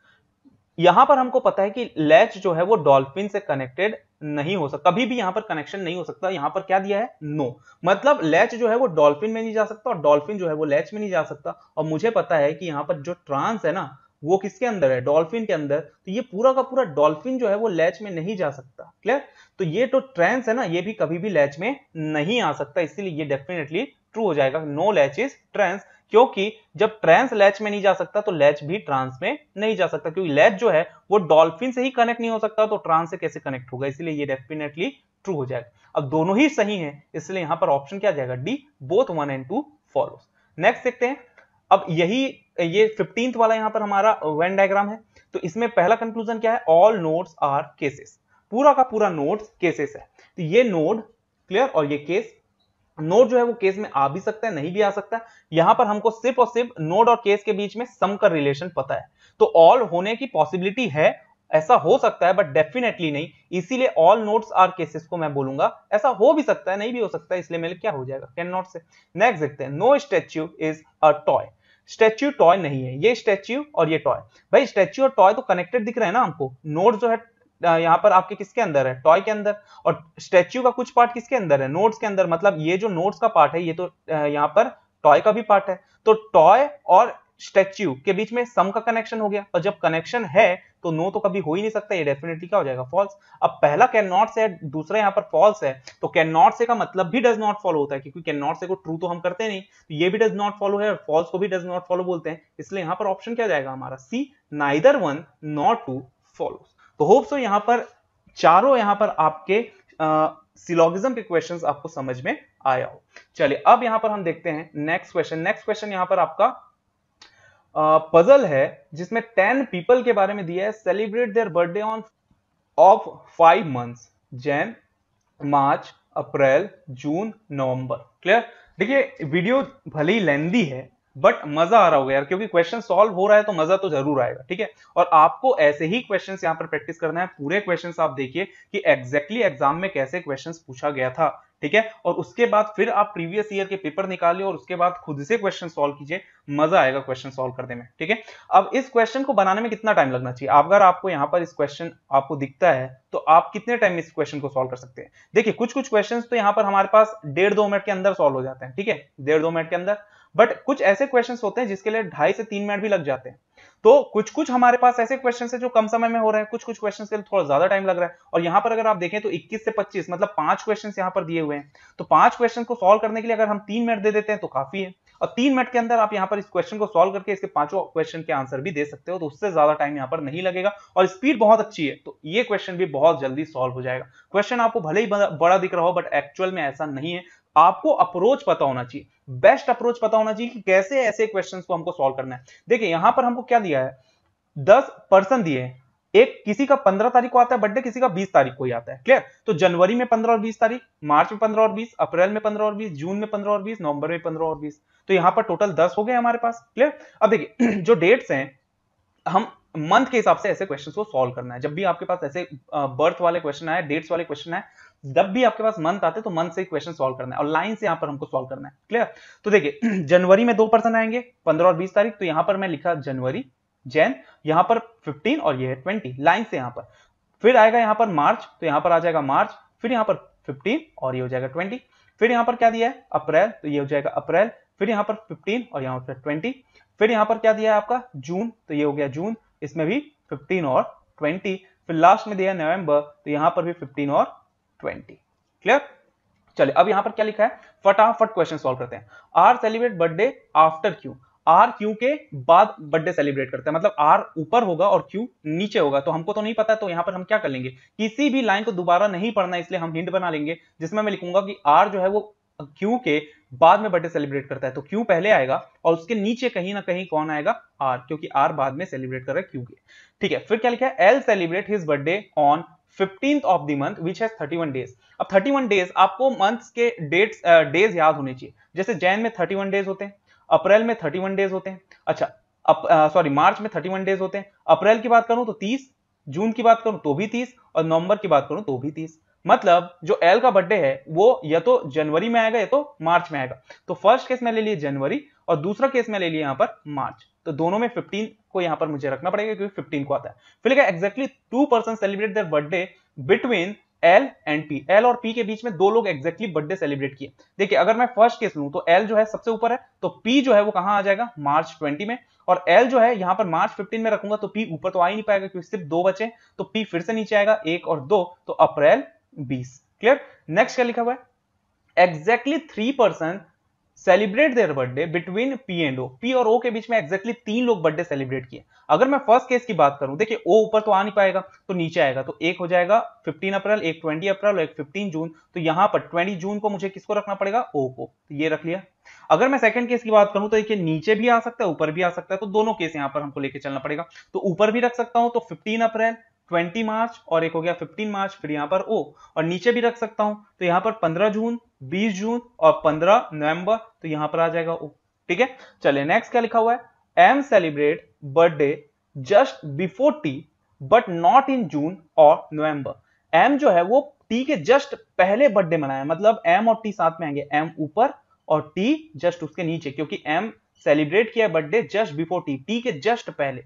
यहां पर हमको पता है कि लेच जो है वो डॉल्फिन से कनेक्टेड नहीं हो सकता कभी भी यहां पर कनेक्शन नहीं हो सकता यहां पर क्या दिया है नो no. मतलब लैच जो है वो डॉल्फिन में नहीं जा सकता और डॉल्फिन जो है वो लैच में नहीं जा सकता और मुझे पता है कि यहां पर जो ट्रांस है ना वो किसके अंदर है डॉल्फिन के अंदर तो ये पूरा का पूरा डॉल्फिन जो है वो लैच में नहीं जा सकता क्लियर तो ये तो ट्रेंस है ना ये भी कभी भी लैच में नहीं आ सकता इसीलिए ये डेफिनेटली ट्रू हो जाएगा नो लैच इज ट्रेंस क्योंकि जब ट्रांस लैच में नहीं जा सकता तो लैच भी ट्रांस में नहीं जा सकता क्योंकि लैच जो है वो डॉल्फिन से ही कनेक्ट नहीं हो सकता तो ट्रांस से कैसे कनेक्ट होगा इसलिए ये डेफिनेटली ट्रू हो जाएगा अब दोनों ही सही है इसलिए यहां पर ऑप्शन क्या जाएगा D both one and two follow next देखते हैं अब यही ये फिफ्टींथ वाला यहां पर हमारा वेन डायग्राम है तो इसमें पहला कंक्लूजन क्या है ऑल नोट आर केसेस पूरा का पूरा नोट केसेस है तो ये नोड क्लियर और ये केस नोड जो है वो केस में आ भी सकता है नहीं भी आ सकता है यहां पर हमको सिर्फ और सिर्फ नोड और केस के बीच में सम का रिलेशन पता है तो ऑल होने की पॉसिबिलिटी है ऐसा हो सकता है बट डेफिनेटली नहीं इसीलिए ऑल नोट्स आर केसेस को मैं बोलूंगा ऐसा हो भी सकता है नहीं भी हो सकता है इसलिए मेरे क्या हो जाएगा कैन नॉट से नेक्स्ट देखते हैं no statue is a toy statue toy नहीं है ये स्टेच्यू और ये टॉय भाई स्टेच्यू और टॉय तो कनेक्टेड दिख रहे हैं ना हमको नोट जो है यहाँ पर आपके किसके अंदर है टॉय के अंदर और स्टेच्यू का कुछ पार्ट किसके अंदर है नोट्स के अंदर मतलब ये जो नोट्स का पार्ट है ये तो यहाँ पर टॉय का भी पार्ट है तो टॉय और स्टेच्यू के बीच में सम का कनेक्शन हो गया और जब कनेक्शन है तो नो तो कभी हो ही नहीं सकता ये डेफिनेटली क्या हो जाएगा फॉल्स अब पहला कैन नॉट से दूसरा यहाँ पर फॉल्स है तो कैन नॉट से का मतलब भी डज नॉट फॉलो होता है क्योंकि कैन नॉट से को ट्रू तो हम करते नहीं तो ये भी डज नॉट फॉलो है और फॉल्स को भी डज नॉट फॉलो बोलते हैं इसलिए यहाँ पर ऑप्शन क्या जाएगा हमारा C neither one not two follows तो होप सो यहां पर चारों यहां पर आपके सिलोगिज्म के क्वेश्चंस आपको समझ में आया हो चलिए अब यहां पर हम देखते हैं नेक्स्ट क्वेश्चन नेक्स्ट क्वेश्चन यहां पर आपका पजल uh, है जिसमें टेन पीपल के बारे में दिया है celebrate their birthday on of five months Jan March April June November clear देखिए वीडियो भले ही लेंदी है बट मजा आ रहा होगा यार क्योंकि क्वेश्चन सॉल्व हो रहा है तो मजा तो जरूर आएगा ठीक है और आपको ऐसे ही क्वेश्चन यहाँ पर प्रैक्टिस करना है पूरे क्वेश्चन आप देखिए कि एग्जैक्टली exactly एग्जाम में कैसे क्वेश्चन पूछा गया था ठीक है और उसके बाद फिर आप प्रीवियस ईयर के पेपर निकालिए और उसके बाद खुद से क्वेश्चन सोल्व कीजिए मजा आएगा क्वेश्चन सोल्व करने में ठीक है अब इस क्वेश्चन को बनाने में कितना टाइम लगना चाहिए अगर आपको यहाँ पर इस क्वेश्चन आपको दिखता है तो आप कितने टाइम इस क्वेश्चन को सोल्व कर सकते हैं देखिए कुछ कुछ क्वेश्चन तो यहाँ पर हमारे पास डेढ़ दो मिनट के अंदर सोल्व हो जाते हैं ठीक है डेढ़ दो मिनट के अंदर बट कुछ ऐसे क्वेश्चन होते हैं जिसके लिए ढाई से तीन मिनट भी लग जाते हैं तो कुछ कुछ हमारे पास ऐसे क्वेश्चन है जो कम समय में हो रहे हैं कुछ कुछ क्वेश्चन के लिए थोड़ा ज्यादा टाइम लग रहा है और यहाँ पर अगर आप देखें तो 21 से 25 मतलब पांच क्वेश्चन यहाँ पर दिए हुए हैं तो पांच क्वेश्चन को सॉल्व करने के लिए अगर हम तीन मिनट दे देते हैं तो काफी है और तीन मिनट के अंदर आप यहाँ पर इस क्वेश्चन को सोल्व करके इसके पांचों क्वेश्चन के आंसर भी दे सकते हो तो उससे ज्यादा टाइम यहाँ पर नहीं लगेगा और स्पीड बहुत अच्छी है तो ये क्वेश्चन भी बहुत जल्दी सॉल्व हो जाएगा क्वेश्चन आपको भले ही बड़ा दिख रहा हो बट एक्चुअल में ऐसा नहीं है आपको अप्रोच पता होना चाहिए बेस्ट अप्रोच पता होना चाहिए कि कैसे ऐसे क्वेश्चन को हमको सॉल्व करना है देखिए यहां पर हमको क्या दिया है दस पर्सन दिए एक किसी का पंद्रह तारीख को आता है बर्थडे किसी का बीस तारीख को ही आता है क्लियर तो जनवरी में पंद्रह और बीस तारीख मार्च में पंद्रह और बीस अप्रैल में पंद्रह और बीस जून में पंद्रह और बीस नवंबर में पंद्रह और बीस तो यहां पर टोटल दस हो गए हमारे पास क्लियर अब देखिए जो डेट्स हैं हम मंथ के हिसाब से ऐसे क्वेश्चन को सॉल्व करना है जब भी आपके पास ऐसे बर्थ वाले क्वेश्चन आए डेट्स वाले क्वेश्चन आए जब भी आपके पास मंथ आते तो मंथ से क्वेश्चन सॉल्व करना है और लाइन से यहां पर हमको सॉल्व करना है क्लियर तो देखिए जनवरी में दो पर्सन आएंगे पंद्रह और बीस तारीख तो यहां पर मैं लिखा जनवरी जैन यहां पर फिफ्टीन और ये है ट्वेंटी लाइन से यहां पर फिर आएगा यहां पर मार्च तो यहां पर आ जाएगा मार्च फिर यहां पर फिफ्टीन और ये हो जाएगा ट्वेंटी फिर यहां पर क्या दिया है अप्रैल तो ये हो जाएगा अप्रैल फिर यहां पर फिफ्टीन और यहां पर ट्वेंटी फिर यहां पर क्या दिया है आपका जून तो ये हो गया जून इसमें भी फिफ्टीन और ट्वेंटी फिर लास्ट में दिया नवंबर तो यहां पर भी फिफ्टीन और ट्वेंटी क्लियर चलिए अब यहां पर क्या लिखा है फटाफट क्वेश्चन सॉल्व करते हैं R celebrate birthday after Q R Q के बाद बर्थडे सेलिब्रेट करते हैं मतलब आर ऊपर होगा और क्यू नीचे होगा तो हमको तो नहीं पता तो यहां पर हम क्या कर लेंगे किसी भी लाइन को दोबारा नहीं पढ़ना इसलिए हम हिंट बना लेंगे जिसमें मैं लिखूंगा कि आर जो है वो क्यू के बाद में बर्थडे सेलिब्रेट करता है तो क्यू पहले आएगा और उसके नीचे कहीं ना कहीं कौन आएगा आर क्योंकि आर बाद में सेलिब्रेट कर रहा है क्यू के ठीक है फिर क्या लिखा है L celebrate his birthday on fifteenth of the month which has 31 days अब 31 डेज आपको मंथ्स के डेट्स डेज याद होने चाहिए जैसे जैन में 31 डेज होते हैं अप्रैल में 31 डेज होते हैं अच्छा सॉरी मार्च में 31 डेज होते हैं अप्रैल की बात करूं तो 30 जून की बात करूं तो भी 30 और नवंबर की बात करूं तो भी 30 मतलब जो एल का बर्थडे है वो या तो जनवरी में आएगा या तो मार्च में आएगा तो फर्स्ट केस में ले लिए जनवरी और दूसरा केस में ले लिए यहां पर मार्च तो दोनों में फिफ्टीन को यहां पर मुझे रखना पड़ेगा क्योंकि फिफ्टीन को आता है फिर लिखा exactly two person celebrate their birthday between L and P L और पी के बीच में दो लोग एक्जैक्टली बर्थडे सेलिब्रेट किए देखिए अगर मैं फर्स्ट केस लू तो एल जो है सबसे ऊपर है तो पी जो है वो कहां आ जाएगा मार्च 20 में और एल जो है यहां पर मार्च 15 में रखूंगा तो पी ऊपर तो आ ही नहीं पाएगा क्योंकि सिर्फ दो बचे तो पी फिर से नीचे आएगा एक और दो तो अप्रैल बीस क्लियर नेक्स्ट क्या लिखा हुआ है exactly three person celebrate their birthday between P and O P और ओ के बीच में एक्जेक्टली exactly तीन लोग बर्थडे सेलिब्रेट किए अगर मैं फर्स्ट केस की बात करूं देखिए ओ ऊपर तो आ नहीं पाएगा तो नीचे आएगा तो एक हो जाएगा 15 अप्रैल एक 20 अप्रैल और एक 15 जून तो यहां पर 20 जून को मुझे किसको रखना पड़ेगा ओ को तो ये रख लिया अगर मैं सेकंड केस की बात करूं तो देखिए नीचे भी आ सकता है ऊपर भी आ सकता है तो दोनों केस यहां पर हमको लेके चलना पड़ेगा तो ऊपर भी रख सकता हूं तो फिफ्टीन अप्रैल 20 मार्च और एक हो गया 15 मार्च फिर यहां पर ओ और नीचे भी रख सकता हूं तो यहां पर 15 जून 20 जून और 15 नवंबर तो यहां पर आ जाएगा ओ ठीक है चलिए नेक्स्ट क्या लिखा हुआ है M celebrate birthday just before T but not in June और नवंबर एम जो है वो टी के जस्ट पहले बर्थडे मनाया मतलब एम और टी साथ में आएंगे एम ऊपर और टी जस्ट उसके नीचे क्योंकि एम सेलिब्रेट किया birthday just before T T के जस्ट पहले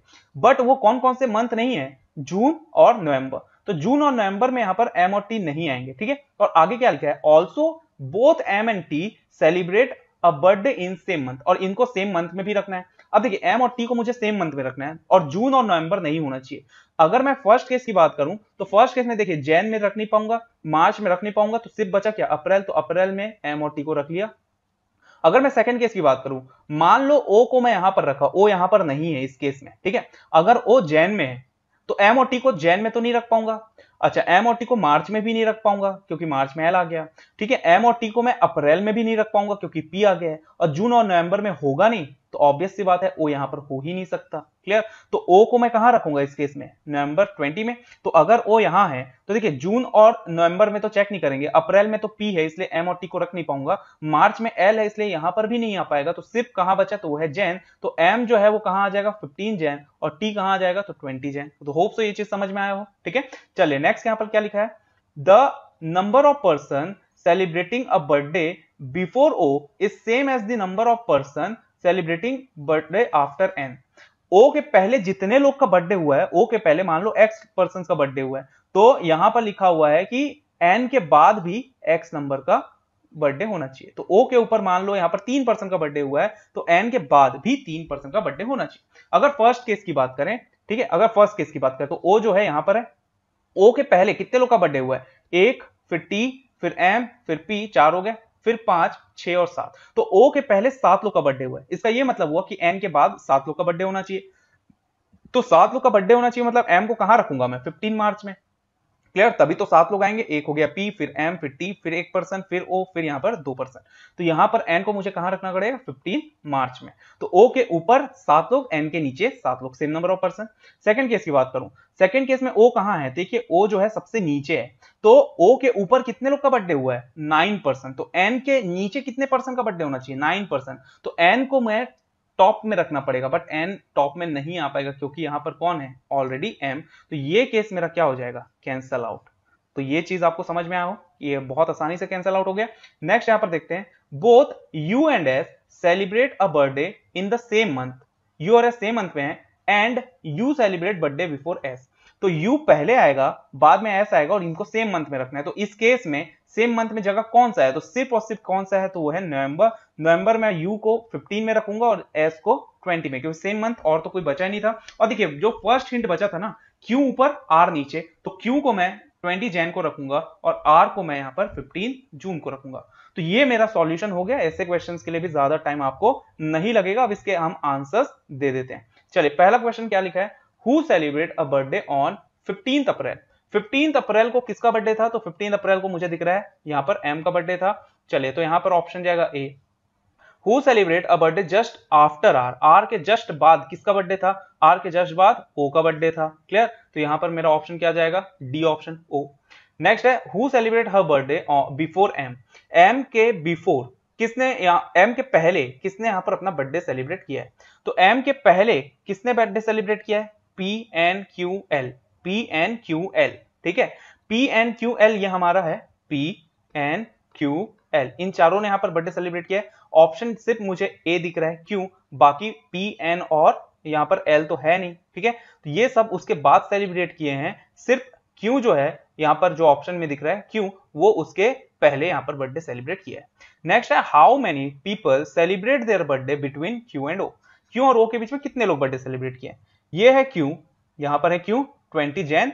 बट वो कौन कौन से मंथ नहीं है जून और नवंबर तो जून और नवंबर में यहां पर एम और टी नहीं आएंगे ठीक है और आगे क्या लिखा है also both M and T celebrate a birthday in same month और इनको सेम मंथ में भी रखना है अब देखिए एम और टी को मुझे सेम मंथ में रखना है और जून और नवंबर नहीं होना चाहिए अगर मैं फर्स्ट केस की बात करूं तो फर्स्ट केस में देखिए जैन में रख नहीं पाऊंगा मार्च में रख नहीं पाऊंगा तो सिर्फ बचा क्या अप्रैल तो अप्रैल में एम और टी को रख लिया अगर मैं सेकंड केस की बात करूं मान लो ओ को मैं यहां पर रखा ओ यहां पर नहीं है इस केस में ठीक है अगर ओ जैन में है तो एम और टी को जैन में तो नहीं रख पाऊंगा अच्छा एम और टी को मार्च में भी नहीं रख पाऊंगा क्योंकि मार्च में एल आ गया ठीक है एम और टी को मैं अप्रैल में भी नहीं रख पाऊंगा क्योंकि पी आ गया है और जून और नवंबर में होगा नहीं तो ऑब्वियस सी बात है वो यहां पर हो ही नहीं सकता क्लियर तो ओ को मैं कहां रखूंगा इस केस में नवंबर ट्वेंटी में तो अगर ओ यहां है तो देखिए जून और नवंबर में तो चेक नहीं करेंगे अप्रैल में तो पी है इसलिए एम और टी को रख नहीं पाऊंगा मार्च में एल है इसलिए यहां पर भी नहीं आ पाएगा तो सिर्फ कहां बचा तो वो है जैन तो एम जो है वो कहां आ जाएगा फिफ्टीन जैन और टी कहां आ जाएगा तो ट्वेंटी जैन तो होप सो ये चीज समझ में आया हो ठीक है चलिए नेक्स्ट यहां पर क्या लिखा है the number of person celebrating a birthday before O is same as the number of person celebrating birthday after N O के पहले जितने लोग का बर्थडे हुआ है ओ के पहले मान लो एक्स पर्सन का बर्थडे हुआ है तो यहां पर लिखा हुआ है कि एन के बाद भी एक्स नंबर का बर्थडे होना चाहिए तो ओ के ऊपर मान लो यहां पर तीन पर्सन का बर्थडे हुआ है तो एन के बाद भी तीन पर्सन का बर्थडे होना चाहिए अगर फर्स्ट केस की बात करें ठीक है अगर फर्स्ट केस की बात करें तो ओ जो है यहां पर है ओ के पहले कितने लोग का बर्थडे हुआ है एक फिर टी फिर एम फिर पी चार हो गया फिर पांच छह और सात तो ओ के पहले सात लोग का बर्थडे हुआ है इसका यह मतलब हुआ कि एन के बाद सात लोग का बर्थडे होना चाहिए तो सात लोग का बर्थडे होना चाहिए मतलब एम को कहां रखूंगा मैं फिफ्टीन मार्च में क्लियर तभी तो सात लोग आएंगे एक हो गया पी फिर एम फिर टी फिर एक पर्सन फिर ओ फिर यहां पर दो पर्सन तो यहां पर एन को मुझे कहां रखना पड़ेगा फिफ्टीन मार्च में तो ओ के ऊपर सात लोग एन के नीचे सात लोग same number of person second case की बात करूं सेकंड केस में ओ कहाँ है देखिए ओ जो है सबसे नीचे है तो ओ के ऊपर कितने लोग का बर्थडे हुआ है नाइन तो एन के नीचे कितने पर्सन का बर्थडे होना चाहिए नाइन तो एन को मैं टॉप में रखना पड़ेगा बट एन टॉप में नहीं आ पाएगा क्योंकि यहां पर कौन है ऑलरेडी एम तो ये केस मेरा क्या हो जाएगा कैंसल आउट तो ये चीज आपको समझ में आओ ये बहुत आसानी से कैंसल आउट हो गया नेक्स्ट यहां पर देखते हैं both U and S celebrate a birthday in the same month U और एस सेम मंथ में है and U celebrate birthday before S तो यू पहले आएगा बाद में एस आएगा और इनको सेम मंथ में रखना है तो इस केस में सेम मंथ में जगह कौन सा है तो सिर्फ और सिर्फ कौन सा है तो वो है नवंबर नवंबर में यू को 15 में रखूंगा और एस को 20 में क्योंकि सेम मंथ और तो कोई बचा ही नहीं था और देखिए जो फर्स्ट हिंट बचा था ना क्यू ऊपर आर नीचे तो क्यू को मैं 20 जैन को रखूंगा और आर को मैं यहाँ पर 15 जून को रखूंगा तो ये मेरा सॉल्यूशन हो गया ऐसे क्वेश्चंस के लिए भी ज्यादा टाइम आपको नहीं लगेगा अब इसके हम आंसर्स दे देते हैं चलिए पहला क्वेश्चन क्या लिखा है who celebrate a birthday on fifteen April fifteen April को किसका बर्थडे था तो फिफ्टीन अप्रैल को मुझे दिख रहा है यहां पर एम का बर्थडे था चलिए तो यहां पर ऑप्शन जाएगा A who celebrate a birthday just after R R के जस्ट बाद किसका बर्थडे था आर के जस्ट बाद ओ का बर्थडे था क्लियर तो यहां पर मेरा ऑप्शन क्या जाएगा डी ऑप्शन ओ नेक्स्ट है who celebrate her birthday before M M के बिफोर किसने एम के पहले किसने यहां पर अपना बर्थडे सेलिब्रेट किया है तो एम के पहले किसने बर्थडे सेलिब्रेट किया है P N Q L P N Q L ठीक है पी एन क्यू एल ये हमारा है पी एन क्यू एल इन चारों ने यहां पर बर्थडे सेलिब्रेट किया है ऑप्शन सिर्फ मुझे ए दिख रहा है क्यों बाकी पी एन और यहाँ पर एल तो है नहीं ठीक है तो ये सब उसके बाद सेलिब्रेट किए हैं सिर्फ क्यों जो है यहाँ पर जो ऑप्शन में दिख रहा है क्यों वो उसके पहले यहां पर बर्थडे सेलिब्रेट किया है नेक्स्ट है how many people celebrate their birthday between Q and O Q और ओ के बीच में कितने लोग बर्थडे सेलिब्रेट किए ये है क्यू यहां पर है क्यू ट्वेंटी जैन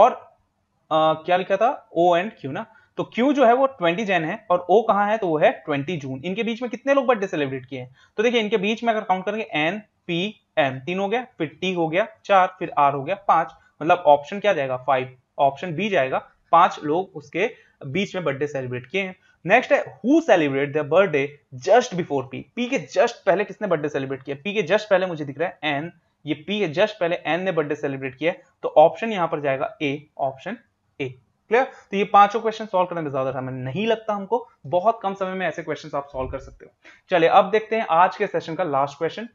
और आ, क्या लिखा था ओ एंड क्यू ना तो Q जो है वो 20 जैन है और O कहाँ है तो वो है 20 जून इनके बीच में कितने लोग बर्थडे सेलिब्रेट किए हैं तो देखिए इनके बीच में अगर काउंट करेंगे N P M तीन हो गया फिर T हो गया चार फिर R हो गया पांच मतलब ऑप्शन क्या जाएगा फाइव ऑप्शन बी जाएगा पांच लोग उसके बीच में बर्थडे सेलिब्रेट किए हैं नेक्स्ट है who celebrate the birthday just before P P के जस्ट पहले किसने बर्थडे सेलिब्रेट किया पी के जस्ट पहले मुझे दिख रहा है एन ये पी के जस्ट पहले एन ने बर्थडे सेलिब्रेट किया तो ऑप्शन यहां पर जाएगा ए ऑप्शन ए क्लियर तो ये पांचों क्वेश्चन सॉल्व करने में ज्यादा समय नहीं लगता हमको बहुत कम समय में ऐसे क्वेश्चन आप सोल्व कर सकते हो चलिए अब देखते हैं आज के सेशन का लास्ट क्वेश्चन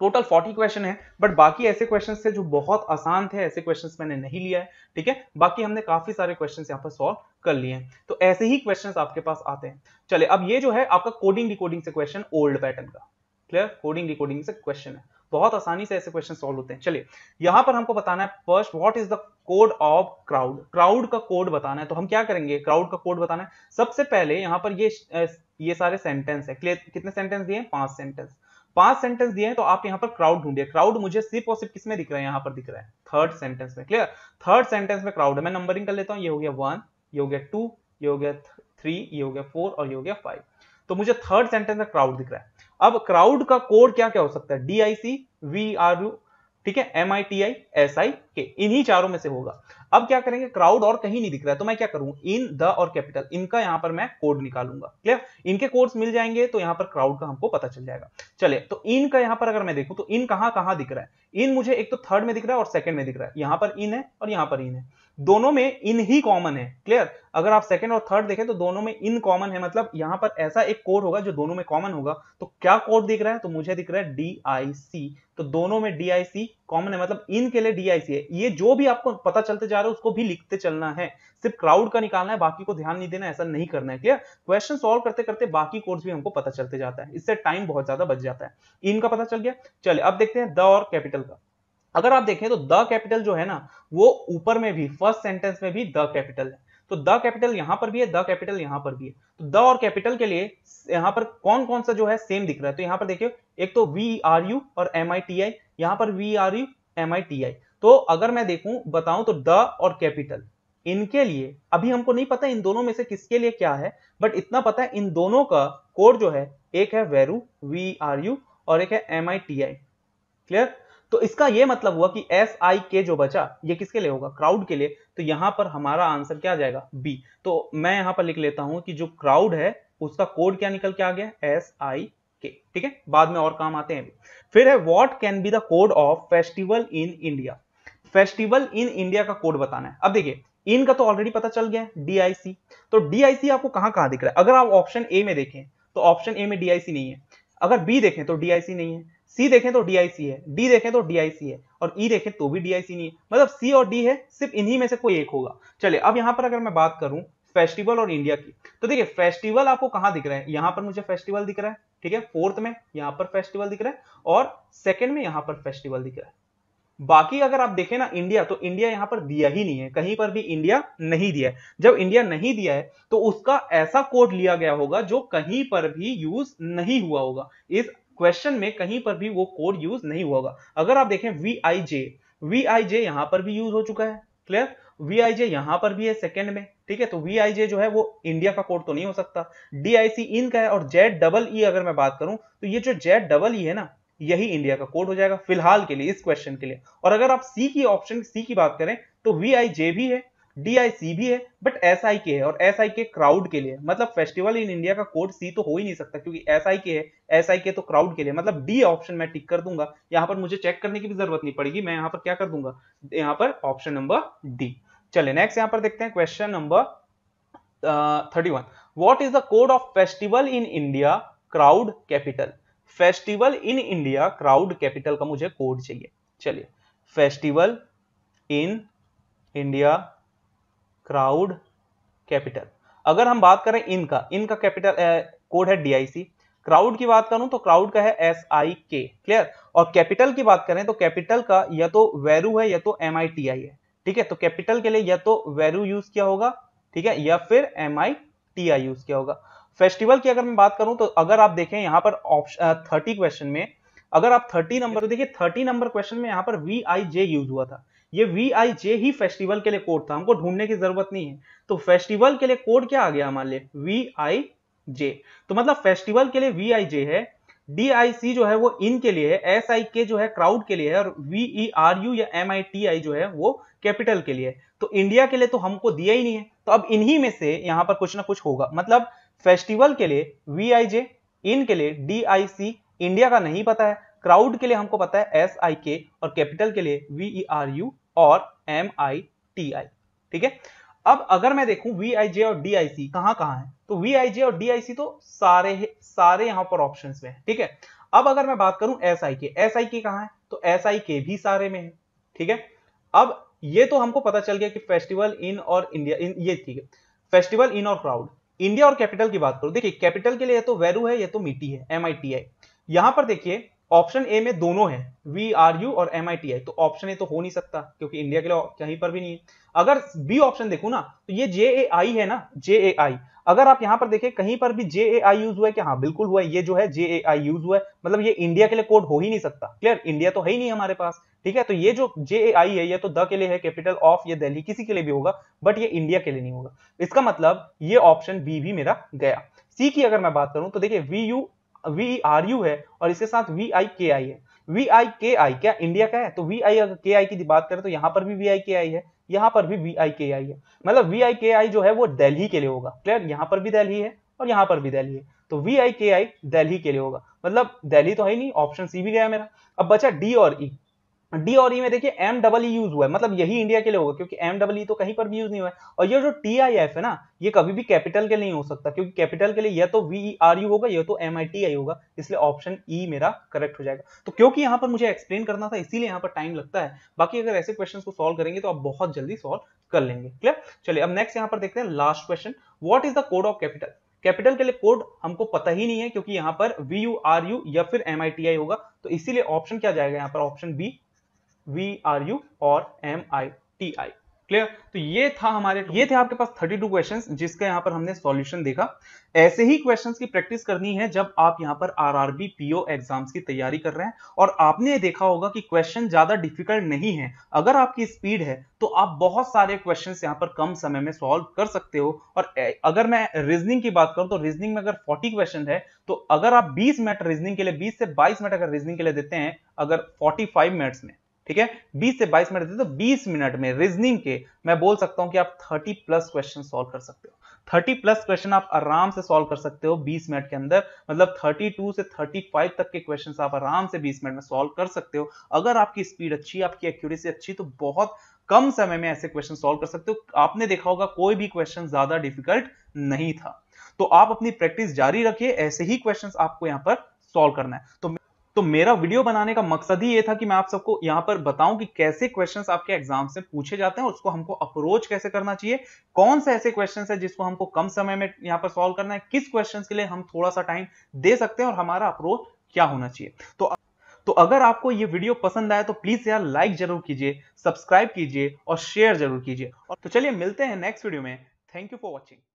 टोटल 40 क्वेश्चन है बट बाकी ऐसे क्वेश्चन थे जो बहुत आसान थे ऐसे क्वेश्चन मैंने नहीं लिया है ठीक है बाकी हमने काफी सारे क्वेश्चन यहाँ पर सॉल्व कर लिए हैं तो ऐसे ही क्वेश्चन आपके पास आते हैं चले अब ये जो है आपका कोडिंग डिकोडिंग से क्वेश्चन ओल्ड पैटर्न का क्लियर कोडिंग डिकोडिंग से क्वेश्चन है बहुत आसानी से ऐसे क्वेश्चन सॉल्व होते हैं चलिए यहां पर हमको बताना है first what is the code of crowd crowd का कोड बताना है तो हम क्या करेंगे क्राउड का कोड बताना है सबसे पहले यहां पर ये ये सारे सेंटेंस है कितने सेंटेंस दिए पांच सेंटेंस पांच सेंटेंस दिए हैं तो आप यहाँ पर क्राउड ढूंढिए क्राउड मुझे सिर्फ और सिर्फ किसमें दिख रहा है यहाँ पर दिख रहा है थर्ड सेंटेंस में क्लियर थर्ड सेंटेंस में क्राउड है मैं नंबरिंग कर लेता हूँ ये हो गया वन ये हो गया टू ये हो गया थ्री ये हो गया फोर और ये हो गया फाइव तो मुझे थर्ड सेंटेंस में क्राउड दिख रहा है अब क्राउड का कोड क्या क्या हो सकता है D I C V R U ठीक है M I T I S I के इन्हीं चारों में से होगा अब क्या करेंगे क्राउड और कहीं नहीं दिख रहा है तो मैं क्या करूं इन द और कैपिटल इनका यहां पर मैं कोड निकालूंगा क्लियर इनके कोड्स मिल जाएंगे तो यहां पर क्राउड का हमको पता चल जाएगा चले तो इन का यहां पर अगर मैं देखूं तो इन कहां कहां दिख रहा है इन मुझे एक तो थर्ड में दिख रहा है और सेकंड में दिख रहा है यहां पर इन है और यहां पर इन है दोनों में इन ही कॉमन है क्लियर अगर आप सेकंड और थर्ड देखें तो दोनों में इन कॉमन है मतलब यहां पर ऐसा एक कोड होगा जो दोनों में कॉमन होगा तो क्या कोड दिख रहा है तो मुझे दिख रहा है डी आई सी तो दोनों में डी आई सी कॉमन है मतलब इन के लिए डीआईसी है ये जो भी आपको पता चलते जा रहे हो उसको भी लिखते चलना है सिर्फ क्राउड का निकालना है बाकी को ध्यान नहीं देना ऐसा नहीं करना है क्लियर क्वेश्चन सॉल्व करते करते बाकी कोर्स भी हमको पता चलते जाता है इससे टाइम बहुत ज्यादा बच जाता है इनका पता चल गया चले अब देखते हैं द और कैपिटल का अगर आप देखें तो द कैपिटल जो है ना वो ऊपर में भी फर्स्ट सेंटेंस में भी द कैपिटल है तो द कैपिटल यहां पर भी है द कैपिटल यहां पर भी है तो द और कैपिटल के लिए यहां पर कौन कौन सा जो है सेम दिख रहा है तो यहां पर देखिए एक तो वी आर यू और एम आई टी आई यहां पर V R U M I T I तो अगर मैं देखूं बताऊं तो द और कैपिटल इनके लिए अभी हमको नहीं पता इन दोनों में से किसके लिए क्या है बट इतना पता है इन दोनों का कोड जो है एक है वेरू वी आर यू और एक है M I T I clear तो इसका ये मतलब हुआ कि एस आई के जो बचा ये किसके लिए होगा क्राउड के लिए तो यहां पर हमारा आंसर क्या आ जाएगा बी तो मैं यहां पर लिख लेता हूं कि जो क्राउड है उसका कोड क्या निकल के आ गया एस आई के ठीक है बाद में और काम आते हैं फिर है what can be the code of festival in India festival in India का कोड बताना है अब देखिए इन का तो ऑलरेडी पता चल गया है डीआईसी तो डीआईसी आपको कहां कहां दिख रहा है अगर आप ऑप्शन ए में देखें तो ऑप्शन ए में डीआईसी नहीं है अगर बी देखें तो डीआईसी नहीं है सी देखें तो डी आई सी है डी देखें तो डी आई सी है और ई e देखें तो भी डी आई सी नहीं है मतलब सी और डी है सिर्फ इन्हीं में से कोई एक होगा चलिए अब यहाँ पर अगर मैं बात करूँ फेस्टिवल और इंडिया की तो देखिए फेस्टिवल आपको कहाँ दिख रहा है यहाँ पर मुझे फेस्टिवल दिख रहा है ठीक है फोर्थ में यहाँ पर फेस्टिवल दिख रहा है और सेकंड में यहाँ पर फेस्टिवल दिख रहा है बाकी अगर आप देखें ना इंडिया तो इंडिया यहाँ पर दिया ही नहीं है कहीं पर भी इंडिया नहीं दिया है जब इंडिया नहीं दिया है तो उसका ऐसा कोड लिया गया होगा जो कहीं पर भी यूज नहीं हुआ होगा इस क्वेश्चन में कहीं पर भी वो कोड यूज नहीं होगा अगर आप देखें वी आई जे वी आई जे यहां पर भी यूज हो चुका है क्लियर वी आई जे यहां पर भी है सेकेंड में ठीक है तो वी आई जे जो है वो इंडिया का कोड तो नहीं हो सकता डी आई सी इन का है और जेड डबल ई अगर मैं बात करूं तो ये जो जेड डबल ई है ना यही इंडिया का कोड हो जाएगा फिलहाल के लिए इस क्वेश्चन के लिए और अगर आप सी की ऑप्शन सी की बात करें तो वी आई जे भी है डी आई सी भी है बट एस आई के है और एस आई के क्राउड के लिए मतलब फेस्टिवल इन इंडिया का कोड सी तो हो ही नहीं सकता क्योंकि एस आई के है एस आई के तो क्राउड के लिए मतलब डी ऑप्शन मैं टिक कर दूंगा यहाँ पर मुझे चेक करने की भी जरूरत नहीं पड़ेगी मैं यहाँ पर क्या कर दूंगा यहाँ पर ऑप्शन नंबर डी चले नेक्स्ट यहाँ पर देखते हैं question number thirty one what is the code of festival in India crowd capital festival in India crowd capital का मुझे कोड चाहिए चलिए festival in India crowd capital अगर हम बात करें इनका इनका कैपिटल कोड है डीआईसी क्राउड की बात करूं तो क्राउड का है एस आई के क्लियर और कैपिटल की बात करें तो कैपिटल का या तो वेरू है या तो एम आई टी आई है ठीक है तो कैपिटल के लिए या तो वेरू यूज किया होगा ठीक है या फिर M I T I use किया होगा फेस्टिवल की अगर मैं बात करूं तो अगर आप देखें यहां पर ऑप्शन थर्टी क्वेश्चन में अगर आप थर्टी नंबर तो देखिए थर्टी नंबर क्वेश्चन में यहां पर वी आई जे यूज हुआ था ये we I J he festival के लिए कोड था हमको ढूंढने की जरूरत नहीं है तो फेस्टिवल के लिए कोड क्या आ गया हमारे लिए वी आई जे तो मतलब फेस्टिवल के लिए वी आई जे है डी आई सी जो है वो इन के लिए है एस आई के जो है क्राउड के लिए है और वी ई आर यू या एम आई टी आई जो है वो कैपिटल के लिए है तो इंडिया के लिए तो हमको दिया ही नहीं है तो अब इन्हीं में से यहां पर कुछ ना कुछ होगा मतलब फेस्टिवल के लिए वी आई जे इन के लिए डी आई सी इंडिया का नहीं पता है क्राउड के लिए हमको पता है एस आई के और कैपिटल के लिए वी ई आर यू और एम आई टी आई ठीक है अब अगर मैं देखूं वी आई जे और डी आई सी कहां कहां है तो वी आई जे और डी आई सी तो सारे सारे यहां पर ऑप्शन में है ठीक है अब अगर मैं बात करूं एस आई के एस आई के कहां है तो एस आई के भी सारे में है ठीक है अब ये तो हमको पता चल गया कि फेस्टिवल इन और इंडिया इन ये ठीक है फेस्टिवल इन और क्राउड इंडिया और कैपिटल की बात करूं देखिए कैपिटल के लिए ये तो वेरू है ये तो मिट्टी है एम आई टी आई यहां पर देखिए ऑप्शन ए में दोनों है वी आर यू और एम आई टी आई तो ऑप्शन ए तो हो नहीं सकता क्योंकि इंडिया के लिए कहीं पर भी नहीं है अगर बी ऑप्शन देखो ना तो ये जे ए आई है ना जे ए आई अगर आप यहां पर देखें कहीं पर भी जे ए आई यूज हुआ है कि हाँ बिल्कुल हुआ है ये जो है जे ए आई यूज हुआ है मतलब ये इंडिया के लिए कोड हो ही नहीं सकता क्लियर इंडिया तो है ही नहीं हमारे पास ठीक है तो ये जो जे ए आई है ये तो द के लिए है कैपिटल ऑफ ये दिल्ली किसी के लिए भी होगा बट ये इंडिया के लिए नहीं होगा इसका मतलब ये ऑप्शन बी भी मेरा गया सी की अगर मैं बात करूं तो देखिए V U V R U है और इसके साथ वी आई के आई है वी आई के आई क्या इंडिया का है तो वी आई अगर के आई की बात करें तो यहाँ पर भी वी आई के आई है यहाँ पर भी वी आई के आई है मतलब वी आई के आई जो है वो दिल्ली के लिए होगा क्लियर यहाँ पर भी दिल्ली है और यहाँ पर भी दिल्ली है तो वी आई के आई दिल्ली के लिए होगा मतलब दिल्ली तो है नहीं ऑप्शन सी भी गया मेरा अब बचा डी और ई e. डी और ई e में देखिए एम डबल ई यूज हुआ है मतलब यही इंडिया के लिए होगा क्योंकि एम डबल ई तो कहीं पर भी यूज नहीं हुआ है और ये जो टी आई एफ है ना ये कभी भी कैपिटल के नहीं हो सकता क्योंकि कैपिटल के लिए यह तो वी आर यू होगा यह तो एम आई टी आई होगा इसलिए ऑप्शन ई e मेरा करेक्ट हो जाएगा तो क्योंकि यहाँ पर मुझे एक्सप्लेन करना था इसीलिए यहाँ पर टाइम लगता है बाकी अगर ऐसे क्वेश्चन को सोल्व करेंगे तो आप बहुत जल्दी सॉल्व कर लेंगे क्लियर चलिए अब नेक्स्ट यहाँ पर देखते हैं last question what is the code of capital capital के लिए कोड हमको पता ही नहीं है क्योंकि यहाँ पर वी यू आर यू या फिर एम आई टी आई होगा तो इसीलिए ऑप्शन क्या जाएगा यहाँ पर option B V R U और M I T I clear तो ये था हमारे ये थे आपके पास 32 क्वेश्चंस जिसका यहाँ पर हमने सॉल्यूशन देखा ऐसे ही क्वेश्चंस की प्रैक्टिस करनी है जब आप यहाँ पर आरआरबी पीओ एग्जाम्स की तैयारी कर रहे हैं और आपने देखा होगा कि क्वेश्चन ज्यादा डिफिकल्ट नहीं है अगर आपकी स्पीड है तो आप बहुत सारे क्वेश्चन यहाँ पर कम समय में सॉल्व कर सकते हो और अगर मैं रीजनिंग की बात करूं तो रीजनिंग में अगर फोर्टी क्वेश्चन है तो अगर आप बीस मिनट रीजनिंग के लिए बीस से बाईस मिनट अगर रीजनिंग के लिए देते हैं अगर फोर्टी मिनट्स में ठीक है 20 से 22 मिनट देते तो 20 मिनट में रीजनिंग के मैं बोल सकता हूं कि आप 30 प्लस क्वेश्चन सॉल्व कर सकते हो 30 प्लस क्वेश्चन आप आराम से सॉल्व कर सकते हो 20 मिनट के अंदर मतलब 32 से 35 तक के क्वेश्चन आप आराम से 20 मिनट में सॉल्व कर सकते हो अगर आपकी स्पीड अच्छी आपकी एक्यूरेसी अच्छी तो बहुत कम समय में ऐसे क्वेश्चन सोल्व कर सकते हो आपने देखा होगा कोई भी क्वेश्चन ज्यादा डिफिकल्ट नहीं था तो आप अपनी प्रैक्टिस जारी रखिए ऐसे ही क्वेश्चन आपको यहाँ पर सोल्व करना है तो तो मेरा वीडियो बनाने का मकसद ही ये था कि मैं आप सबको यहाँ पर बताऊं कि कैसे क्वेश्चंस आपके एग्जाम से पूछे जाते हैं और उसको हमको अप्रोच कैसे करना चाहिए कौन से ऐसे क्वेश्चंस है जिसको हमको कम समय में यहां पर सॉल्व करना है किस क्वेश्चन के लिए हम थोड़ा सा टाइम दे सकते हैं और हमारा अप्रोच क्या होना चाहिए तो तो अगर आपको ये वीडियो पसंद आया तो प्लीज यार लाइक जरूर कीजिए सब्सक्राइब कीजिए और शेयर जरूर कीजिए और तो चलिए मिलते हैं नेक्स्ट वीडियो में थैंक यू फॉर वॉचिंग